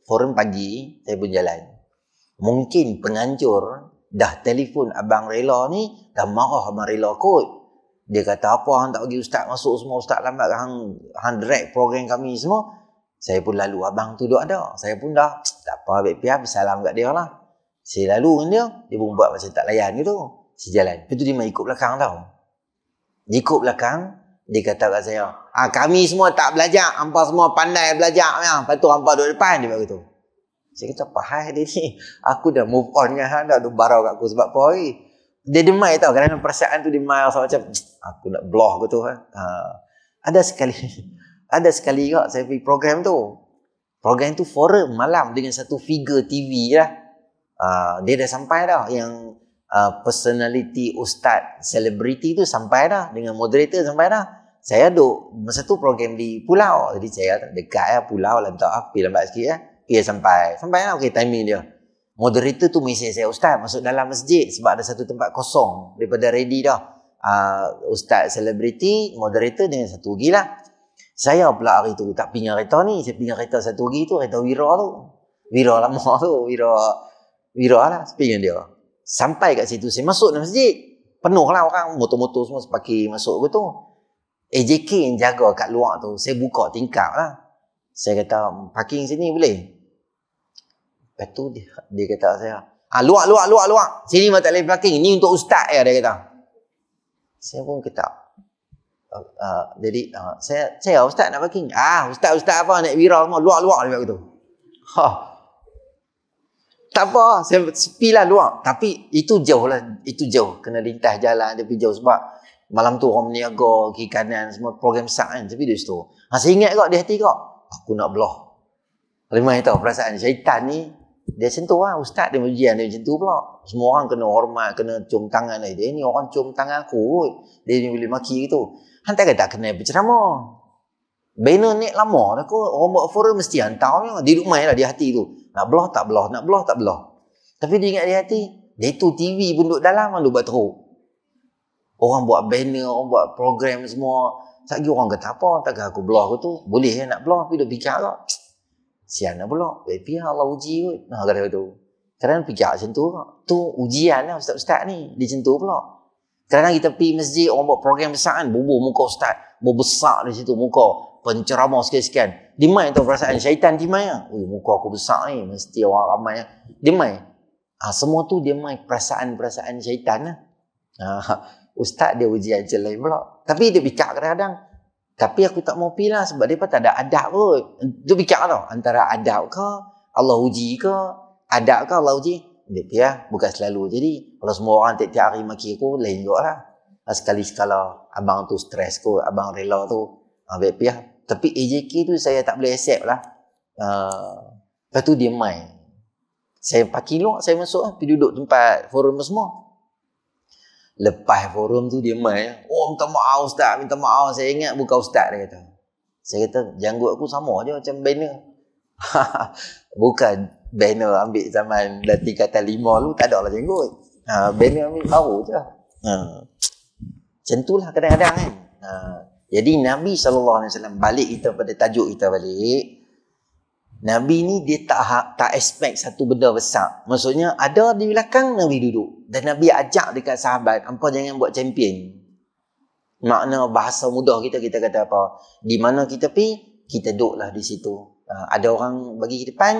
Forum pagi, saya pun jalan. Mungkin penganjur dah telefon abang rela ni, dah marah abang rela kot. Dia kata apa hang tak pergi ustaz masuk semua ustaz lambat hang hang drag program kami semua. Saya pun lalu abang tu duduk ada. Saya pun dah tak apa baik pian lah, bersalam kat dia lah. Saya lalu dengan dia, dia pun buat macam tak layan gitu sejalan. Lepas tu dia mak ikut belakang tau. Dia ikut belakang, dia kata kat saya, ah, kami semua tak belajar, hampa semua pandai belajar. Ya. Lepas tu hampa duduk depan, dia buat begitu. Saya kata, apa hal dia ni? Aku dah move on dengan hal, dah barau kat aku sebab apa hari. Dia demai tau, kerana perasaan tu demai so, macam, aku nak blog ke tu. Ha. Ha. Ada sekali, ada sekali juga saya pergi program tu. Program tu forum malam dengan satu figure TV lah. Ha. dia dah sampai tau, yang uh, personality ustaz selebriti tu sampai dah dengan moderator sampai dah saya duduk masa tu program di pulau jadi saya dekat ya pulau lantau api lambat sikit ya eh. dia sampai sampai lah okay, timing dia moderator tu mesej saya ustaz masuk dalam masjid sebab ada satu tempat kosong daripada ready dah uh, ustaz selebriti moderator dengan satu lagi lah saya pula hari tu tak pinggir kereta ni saya pinggir kereta satu lagi tu kereta Wira tu Wira lama tu Wira Wira lah saya dia Sampai kat situ saya masuk dalam masjid. penuhlah orang motor-motor semua sepaki masuk ke tu. AJK eh, yang jaga kat luar tu. Saya buka tingkap lah. Saya kata parking sini boleh. Lepas tu dia, dia kata saya. Ah, luar, luar, luar, luar. Sini mah tak boleh parking. ini untuk ustaz ya dia kata. Saya pun kata. Uh, uh, jadi uh, saya saya ustaz nak parking. Ah ustaz ustaz apa nak viral semua luar-luar dia buat gitu. Ha tak apa saya sepi lah luar tapi itu jauh lah itu jauh kena lintas jalan tapi jauh sebab malam tu orang meniaga kiri kanan semua program sak kan tapi dia situ ha, saya ingat kot di hati kot aku nak belah lima itu perasaan syaitan ni dia sentuh lah ustaz dia ujian dia macam tu pula semua orang kena hormat kena cium tangan lah. dia ni orang cium tangan aku kot dia ni boleh maki gitu hantar kata kena berceramah Bina ni lama dah kot. Orang buat forum mesti hantar. Dia duduk main lah di hati tu. Nak belah tak belah, nak belah tak belah. Tapi dia ingat di hati, dia tu TV pun duduk dalam, dia buat teruk. Orang buat banner, orang buat program semua. Tak lagi orang kata apa, takkan aku belah aku tu. Boleh ya, nak belah, tapi duduk fikir lah. Sian lah pula. Eh, pihak Allah uji kot. Nah, kata tu. Kadang fikir macam tu Tu ujian lah ustaz-ustaz ni. Dia macam tu pula. Kadang kita pergi masjid, orang buat program besar kan. Bubur muka ustaz. Bubur besar di situ muka penceramah sekian-sekian. Dimai tu perasaan syaitan dimai ya. Ui, muka aku besar ni. Mesti orang ramai ya. Dimai. Ha, semua tu dimai perasaan-perasaan syaitan ya. ha, Ustaz dia ujian macam lain pula. Tapi dia bicak kadang-kadang. Tapi aku tak mau pilih sebab dia tak ada adab pun. Dia bicara tau. Antara adab ke, Allah uji ke, adab ke Allah uji. Dia ya, bukan selalu. Jadi kalau semua orang tiap-tiap hari maki aku, lain juga lah. Ah, Sekali-sekala abang tu stres kot, abang rela tu. Ha, baik Ya. Tapi AJK tu saya tak boleh accept lah. Uh, lepas tu dia main. Saya pakai luar, saya masuk lah. Pergi duduk tempat forum semua. Lepas forum tu dia main. Oh, minta maaf ustaz. Minta maaf. Saya ingat bukan ustaz dia kata. Saya kata, janggut aku sama je macam banner. bukan banner ambil zaman latih kata lima lu. Tak ada lah janggut. Ha, banner ambil baru je. Ha. Macam tu lah kadang-kadang kan. Ha. Jadi Nabi SAW balik kita pada tajuk kita balik. Nabi ni dia tak ha, tak expect satu benda besar. Maksudnya ada di belakang Nabi duduk. Dan Nabi ajak dekat sahabat, hampa jangan buat champion. Makna bahasa mudah kita, kita kata apa? Di mana kita pergi, kita duduklah di situ. Ha, ada orang bagi ke depan,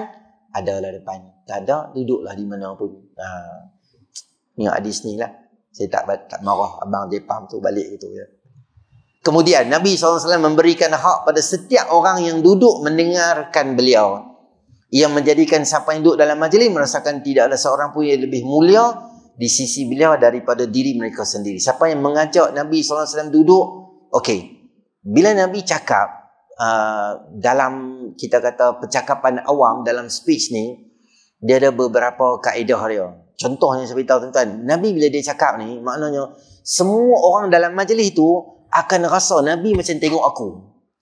adalah depan. Tak ada, duduklah di mana pun. Ha, ni hadis ni lah. Saya tak, tak marah abang dia tu balik gitu. Ya. Kemudian Nabi SAW memberikan hak pada setiap orang yang duduk mendengarkan beliau. Ia menjadikan siapa yang duduk dalam majlis merasakan tidak ada seorang pun yang lebih mulia di sisi beliau daripada diri mereka sendiri. Siapa yang mengajak Nabi SAW duduk, okey. Bila Nabi cakap uh, dalam kita kata percakapan awam dalam speech ni, dia ada beberapa kaedah dia. Contohnya saya beritahu tuan-tuan, Nabi bila dia cakap ni, maknanya semua orang dalam majlis itu akan rasa Nabi macam tengok aku.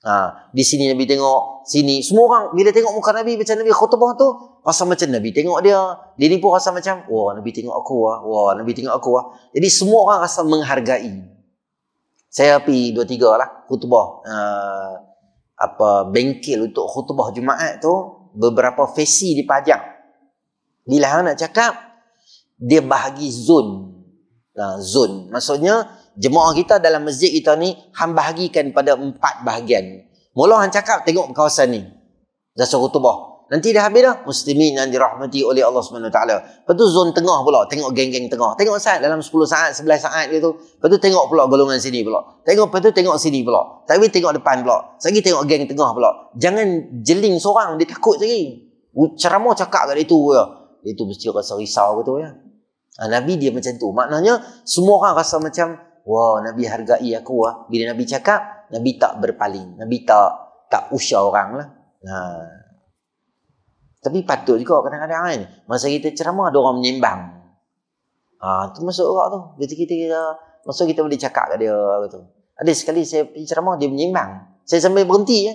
Ha, di sini Nabi tengok, sini. Semua orang bila tengok muka Nabi macam Nabi khutbah tu, rasa macam Nabi tengok dia. Dia ni pun rasa macam, wah Nabi tengok aku lah. Wah Nabi tengok aku lah. Jadi semua orang rasa menghargai. Saya pergi dua tiga lah khutbah. Uh, apa bengkel untuk khutbah Jumaat tu, beberapa fesi dipajak. Bila nak cakap, dia bahagi zon. Uh, zon. Maksudnya, jemaah kita dalam masjid kita ni hang bahagikan pada empat bahagian. Mula hang cakap tengok kawasan ni. Dah suruh tubuh. Nanti dah habis dah. Muslimin yang dirahmati oleh Allah subhanahu taala. Lepas tu zon tengah pula. Tengok geng-geng tengah. Tengok saat dalam 10 saat, 11 saat dia tu. Lepas tu tengok pula golongan sini pula. Tengok, lepas tu tengok sini pula. Tapi tengok depan pula. Sagi tengok geng tengah pula. Jangan jeling seorang. Dia takut lagi. Ceramah cakap kat itu, Ya. itu tu mesti rasa risau ke Ya. Ah, Nabi dia macam tu. Maknanya semua orang rasa macam Wah, wow, Nabi hargai aku lah. Bila Nabi cakap, Nabi tak berpaling. Nabi tak tak usah orang lah. Ha. Tapi patut juga kadang-kadang kan. Masa kita ceramah, ada orang menyembang. Ha, tu masuk orang tu. Bila kita, kita, masa kita boleh cakap kat dia. Tu. Ada sekali saya pergi ceramah, dia menyembang. Saya sampai berhenti je. Ya.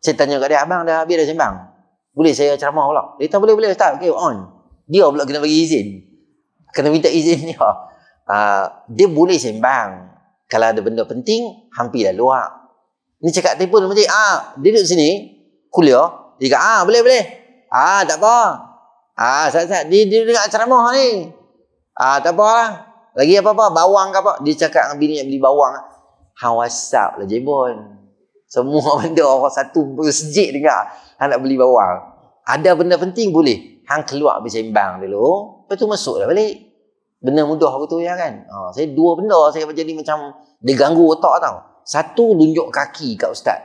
Saya tanya kat dia, abang dah habis dah sembang. Boleh saya ceramah pula? Dia tak boleh-boleh Ustaz. Okay, on. Dia pula kena bagi izin. Kena minta izin dia. Ah, dia boleh sembang. Kalau ada benda penting, hampir dah luar. Ni cakap telefon macam, ah, dia duduk sini, kuliah, dia kata, ah, boleh, boleh. Ah, tak apa. Ah, sat, sat, dia, dia dengar ceramah ni. Ah, tak apa lah. Lagi apa-apa, bawang ke apa? Dia cakap dengan bini yang beli bawang. Hang ah, whatsapp lah, Jebon. Semua benda orang satu sejik dengar. Hang ah, nak beli bawang. Ada benda penting, boleh. Hang keluar bersembang dulu. Lepas tu masuklah balik benda mudah aku tu ya kan. Ha, saya dua benda saya macam ni macam diganggu ganggu otak tau. Satu lunjuk kaki kat ustaz.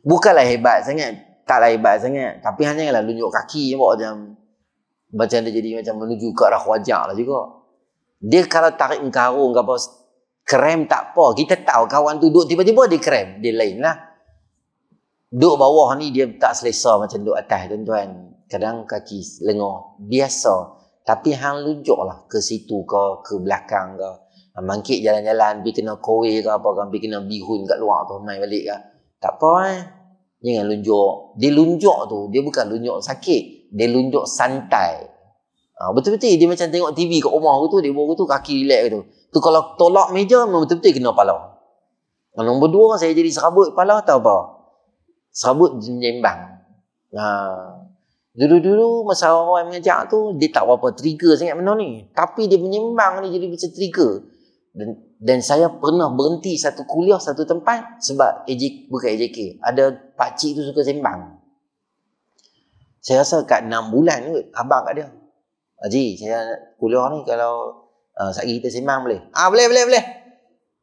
Bukanlah hebat sangat, taklah hebat sangat, tapi hanya lah lunjuk kaki je ya, buat macam macam dia jadi macam menuju ke arah wajah lah juga. Dia kalau tarik mengkarung ke apa, krem tak apa. Kita tahu kawan tu duduk tiba-tiba dia krem. Dia lain lah. Duduk bawah ni dia tak selesa macam duduk atas tuan-tuan. Kadang kaki lengur. Biasa. Tapi hang lujuk lah ke situ ke, ke belakang ke. Ha, mangkit jalan-jalan, pergi kena kowe ke apa ke, pergi kena bihun kat luar tu, main balik ke. Tak apa eh. Jangan lunjuk. Dia lunjuk tu, dia bukan lunjuk sakit. Dia lunjuk santai. Ha, betul-betul dia macam tengok TV kat rumah tu, dia bawa tu kaki relax tu. Tu kalau tolak meja, betul-betul kena palau. Ha, nombor dua, saya jadi serabut palau tak apa? Serabut jembang. Nah, ha. Dulu-dulu masa awal-awal mengajar tu dia tak apa-apa trigger sangat benda ni. Tapi dia menyembang ni jadi macam trigger. Dan, dan saya pernah berhenti satu kuliah satu tempat sebab AJK, bukan AJK. Ada pakcik tu suka sembang. Saya rasa kat 6 bulan kot abang kat dia. Haji, saya kuliah ni kalau uh, ah, sakit kita sembang boleh? Ah boleh boleh boleh.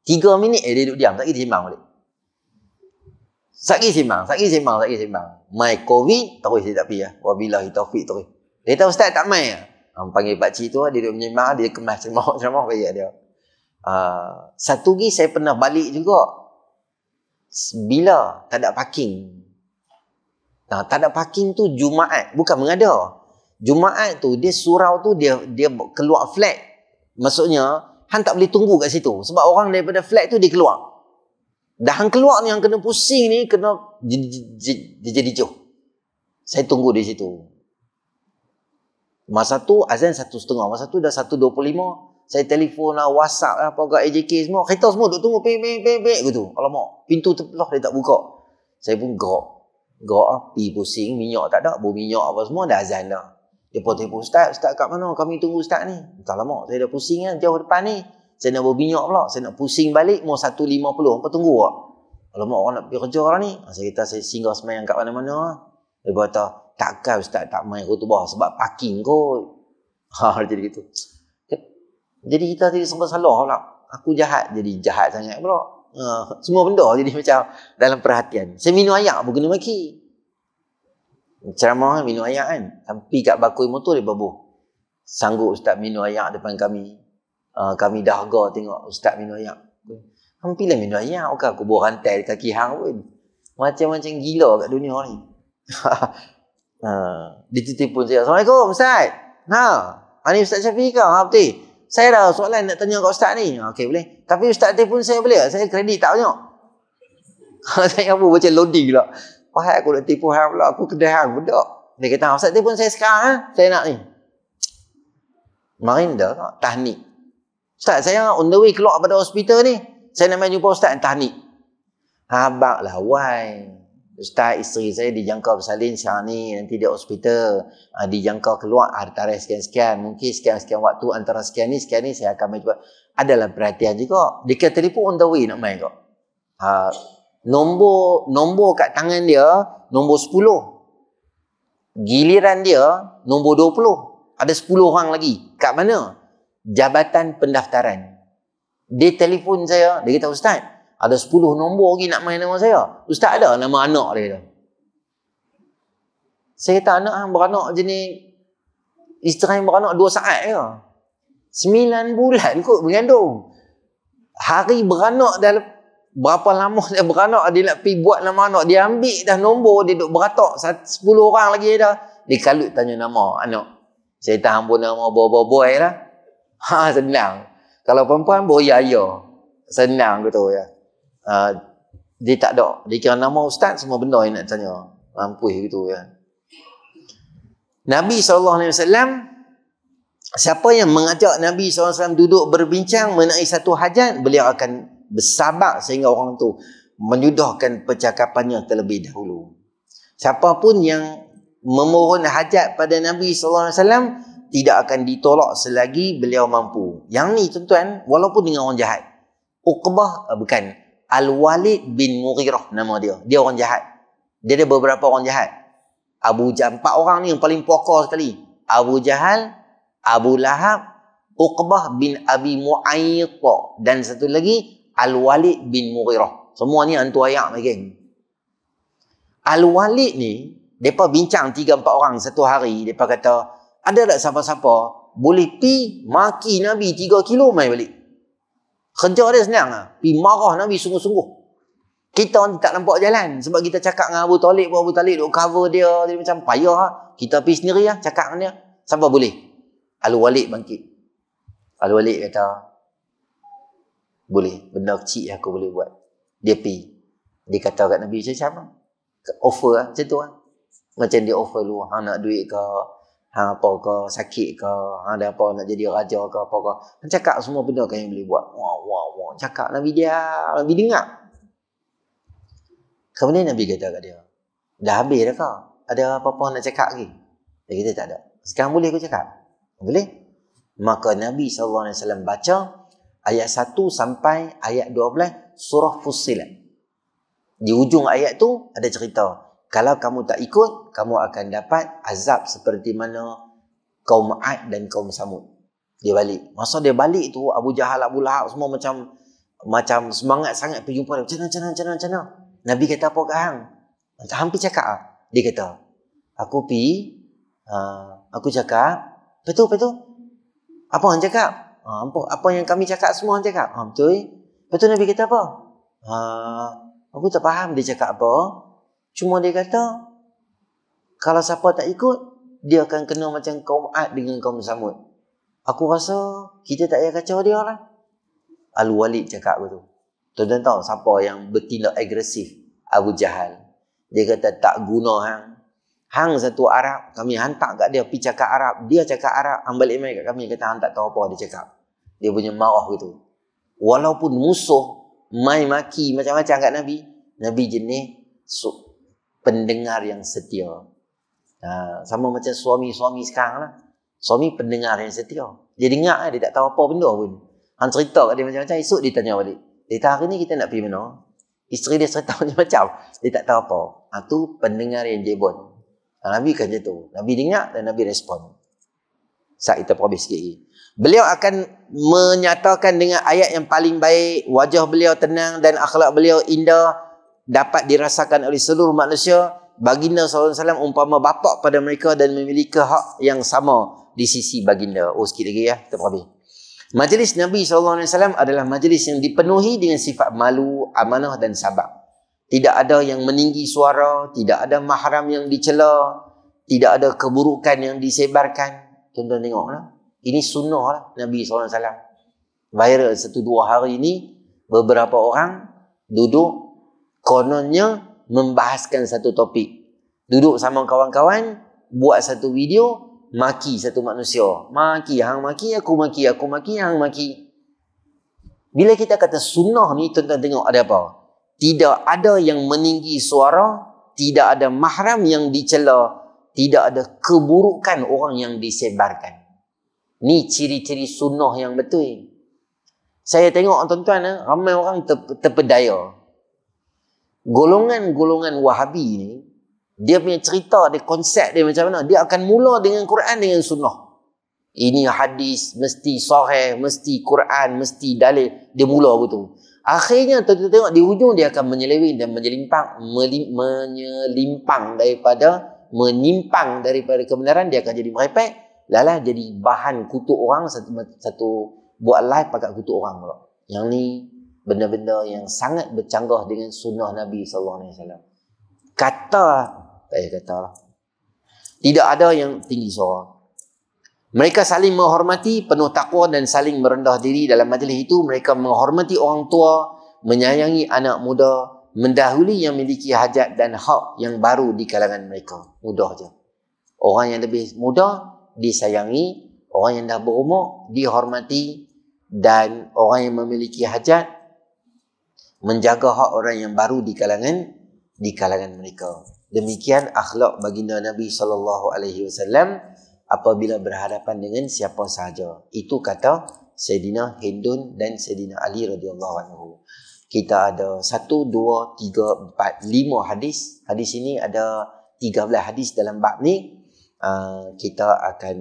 3 minit eh dia duduk diam. Sakit dia sembang boleh sakit simbang, satgi simbang, satgi simbang. Mai COVID, terus saya tak pergi lah. Wabilahi taufik terus. Dia tahu ustaz tak mai lah. Um, panggil pakcik tu lah, dia duduk menyimbang, dia kemas ceramah, ceramah bagi dia. Uh, satu lagi saya pernah balik juga. Bila tak ada parking. Nah, tak ada parking tu Jumaat, bukan mengada. Jumaat tu, dia surau tu, dia dia keluar flat. Maksudnya, Han tak boleh tunggu kat situ. Sebab orang daripada flat tu, dia keluar. Dah hang keluar ni, hang kena pusing ni, kena jadi jauh. Saya tunggu di situ. Masa tu, azan satu setengah. Masa tu dah satu dua puluh lima. Saya telefon lah, whatsapp lah, apa-apa, AJK semua. Kereta semua duduk tunggu, pek, pek, pek, pek, gitu. Alamak, pintu terpelah, dia tak buka. Saya pun gok. Gok lah, pergi pusing, minyak tak ada, bu minyak apa semua, dah azan dah. Dia pun telefon, ustaz, ustaz kat mana? Kami tunggu ustaz ni. Tak lama, saya dah pusing kan, jauh depan ni. Saya nak berminyak pula. Saya nak pusing balik. Mau satu lima puluh. Apa tunggu tak? Kalau mak orang nak pergi kerja orang ni. Saya kata saya singgah semayang kat mana-mana. Dia kata, takkan ustaz tak main rutubah sebab parking kot. Ha, jadi gitu. Jadi kita jadi sempat salah pula. Aku jahat jadi jahat sangat pula. Ha, semua benda jadi macam dalam perhatian. Saya minum ayak pun kena maki. Ceramah kan, minum ayak kan. Tapi kat bakul motor dia berbuh. Sanggup ustaz minum ayak depan kami. Ah, kami dah go, tengok ustaz minum ayam. Hampir lah minum ayam. Bukan aku buah rantai kaki hang pun. Macam-macam gila kat dunia ni. ha, ah, dia titip pun saya. Assalamualaikum Ustaz. Ha. Ini Ustaz Syafiq kau. Ha betul. Saya dah soalan nak tanya kat Ustaz ni. Ha, okey boleh. Tapi Ustaz titip pun saya boleh. Saya kredit tak banyak. saya apa macam loading lah. Pahal aku nak tipu hang pula. Aku kedai hang. Bedok. Dia kata Ustaz titip pun saya sekarang. Ha? Saya nak ni. Marinda tak? Tahnik. Ustaz, saya on the way keluar pada hospital ni. Saya nak main jumpa Ustaz, entah ni. Habak lah, why? Ustaz, isteri saya dijangka bersalin sekarang ni. Nanti dia hospital. Ha, ah, dijangka keluar, ada ah, tarikh sekian-sekian. Mungkin sekian-sekian waktu antara sekian ni, sekian ni saya akan main cuba. Adalah perhatian juga. Dia kata dia pun on the way nak main kok. Ha, nombor nombor kat tangan dia, nombor 10. Giliran dia, nombor 20. Ada 10 orang lagi. Kat mana? jabatan pendaftaran. Dia telefon saya, dia kata, Ustaz, ada 10 nombor lagi nak main nama saya. Ustaz ada nama anak dia kata. Saya kata, anak yang ah, beranak je ni, isteri yang beranak 2 saat je. 9 bulan kot mengandung. Hari beranak dalam berapa lama dia beranak dia nak pergi buat nama anak dia ambil dah nombor dia duduk beratak 10 orang lagi dah dia kalut tanya nama anak saya tahan pun nama boy-boy lah Ha senang. Kalau perempuan boh ya ya. Senang gitu ya. Uh, dia tak ada. Dia kira nama ustaz semua benda yang nak tanya. Mampu gitu ya. Nabi sallallahu alaihi wasallam siapa yang mengajak Nabi sallallahu alaihi wasallam duduk berbincang mengenai satu hajat, beliau akan bersabar sehingga orang tu menyudahkan percakapannya terlebih dahulu. Siapapun yang memohon hajat pada Nabi sallallahu alaihi wasallam tidak akan ditolak selagi beliau mampu. Yang ni tuan-tuan, walaupun dengan orang jahat. Uqbah, eh, bukan. Al-Walid bin Murirah nama dia. Dia orang jahat. Dia ada beberapa orang jahat. Abu Jahal, empat orang ni yang paling pokok sekali. Abu Jahal, Abu Lahab, Uqbah bin Abi Mu'ayta. Dan satu lagi, Al-Walid bin Murirah. Semua ni hantu ayak lagi. Al-Walid ni, mereka bincang tiga empat orang satu hari. Mereka kata, ada tak siapa-siapa boleh pi maki Nabi 3 kilo mai balik? Kerja dia senang lah. Pi marah Nabi sungguh-sungguh. Kita orang tak nampak jalan. Sebab kita cakap dengan Abu Talib, Abu Talib duk cover dia. Jadi macam payah lah. Kita pi sendiri lah cakap dengan dia. Siapa boleh? Al-Walid bangkit. Al-Walid kata, boleh. Benda kecil yang aku boleh buat. Dia pi. Dia kata kat Nabi macam mana? Offer lah. Macam tu lah. Macam dia offer lu. Ha, nak duit kau ha, apa ke sakit ke ha, ada apa nak jadi raja ke apa ke kan cakap semua benda kan yang boleh buat wah wah wah cakap Nabi lah, dia Nabi dengar kemudian Nabi kata kat dia dah habis dah kau ada apa-apa nak cakap lagi dia kata tak ada sekarang boleh aku cakap boleh maka Nabi SAW baca ayat 1 sampai ayat 12 surah Fussilat di ujung ayat tu ada cerita kalau kamu tak ikut, kamu akan dapat azab seperti mana kaum Ad dan kaum Samud. Dia balik. Masa dia balik tu, Abu Jahal, Abu Lahab semua macam macam semangat sangat pergi jumpa. Macam mana, macam mana, macam mana. Nabi kata apa kat Hang? Hampir cakap lah. Dia kata, aku pi, uh, aku cakap, betul, betul. Apa yang cakap? Uh, apa, apa yang kami cakap semua yang cakap? Uh, betul, eh? betul Nabi kata apa? Uh, aku tak faham dia cakap apa. Cuma dia kata, kalau siapa tak ikut, dia akan kena macam kaum Ad dengan kaum Samud. Aku rasa kita tak payah kacau dia lah. Al-Walid cakap begitu. Tuan-tuan tahu siapa yang bertindak agresif? Abu Jahal. Dia kata tak guna hang. Hang satu Arab, kami hantar kat dia pergi cakap Arab. Dia cakap Arab, ambil email kat kami. Kata hang tak tahu apa dia cakap. Dia punya marah gitu. Walaupun musuh, main maki macam-macam kat Nabi. Nabi jenis pendengar yang setia. Ha, sama macam suami-suami sekarang lah. Suami pendengar yang setia. Dia dengar eh, dia tak tahu apa benda pun. Han cerita kat dia macam-macam, esok dia tanya balik. Dia hari ni kita nak pergi mana? Isteri dia cerita macam-macam. Dia tak tahu apa. Ha, tu pendengar yang jebon. Ha, Nabi kan macam tu. Nabi dengar dan Nabi respon. Saat kita probis sikit lagi. Beliau akan menyatakan dengan ayat yang paling baik. Wajah beliau tenang dan akhlak beliau indah dapat dirasakan oleh seluruh manusia baginda SAW umpama bapak pada mereka dan memiliki hak yang sama di sisi baginda oh sikit lagi ya kita berhabis majlis Nabi SAW adalah majlis yang dipenuhi dengan sifat malu amanah dan sabar tidak ada yang meninggi suara tidak ada mahram yang dicela tidak ada keburukan yang disebarkan tuan-tuan lah ini sunnah lah Nabi SAW viral satu dua hari ini beberapa orang duduk kononnya membahaskan satu topik. Duduk sama kawan-kawan, buat satu video, maki satu manusia. Maki, hang maki, aku maki, aku maki, hang maki. Bila kita kata sunnah ni, tuan-tuan tengok ada apa? Tidak ada yang meninggi suara, tidak ada mahram yang dicela, tidak ada keburukan orang yang disebarkan. Ni ciri-ciri sunnah yang betul. Saya tengok tuan-tuan, eh, ramai orang terpedaya golongan-golongan wahabi ni dia punya cerita dia konsep dia macam mana dia akan mula dengan Quran dengan sunnah ini hadis mesti sahih mesti Quran mesti dalil dia mula begitu akhirnya tu tengok di hujung dia akan menyeleweng dan menyelimpang menyelimpang daripada menyimpang daripada kebenaran dia akan jadi merepek lalah jadi bahan kutuk orang satu, satu buat live pakai kutuk orang pula yang ni benda-benda yang sangat bercanggah dengan sunnah Nabi sallallahu alaihi wasallam. Kata tak payah kata lah. Tidak ada yang tinggi suara. Mereka saling menghormati, penuh takwa dan saling merendah diri dalam majlis itu. Mereka menghormati orang tua, menyayangi anak muda, mendahului yang memiliki hajat dan hak yang baru di kalangan mereka. Mudah saja. Orang yang lebih muda disayangi, orang yang dah berumur dihormati dan orang yang memiliki hajat menjaga hak orang yang baru di kalangan di kalangan mereka. Demikian akhlak baginda Nabi sallallahu alaihi wasallam apabila berhadapan dengan siapa sahaja. Itu kata Sayyidina Hindun dan Sayyidina Ali radhiyallahu anhu. Kita ada satu, dua, tiga, empat, lima hadis. Hadis ini ada tiga belah hadis dalam bab ni. Uh, kita akan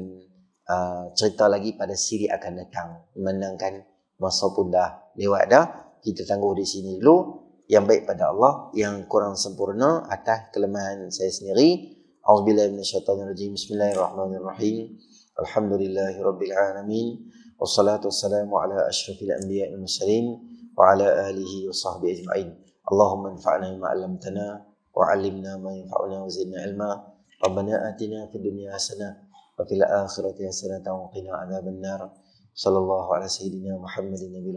uh, cerita lagi pada siri akan datang. Menangkan masa pun dah lewat dah kita tangguh di sini dulu yang baik pada Allah yang kurang sempurna atas kelemahan saya sendiri auzubillahi minasyaitonirrajim bismillahirrahmanirrahim alhamdulillahirabbil alamin wassalatu wassalamu ala asyrafil anbiya'i wal mursalin wa ala alihi wa ajma'in Allahumma anfa'na bima 'allamtana wa 'allimna ma yanfa'una wa zidna 'ilma ربنا آتنا في الدنيا حسنة وفي الآخرة حسنة wa qina النار صلى الله على سيدنا محمد النبي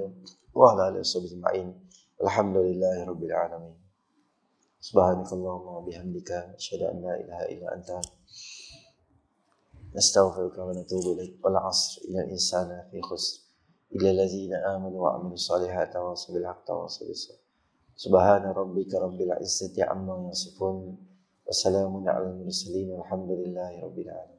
وعلى آله وصحبه أجمعين الحمد لله رب العالمين سبحانك اللهم وبحمدك أشهد أن لا إله إلا أنت نستغفرك ونتوب إليك والعصر إن الإنسان في خسر إلا الذين آمنوا وعملوا الصالحات تواصوا بالحق تواصوا بالصبر سبحان ربك رب العزة عما يصفون وسلام على المرسلين والحمد لله رب العالمين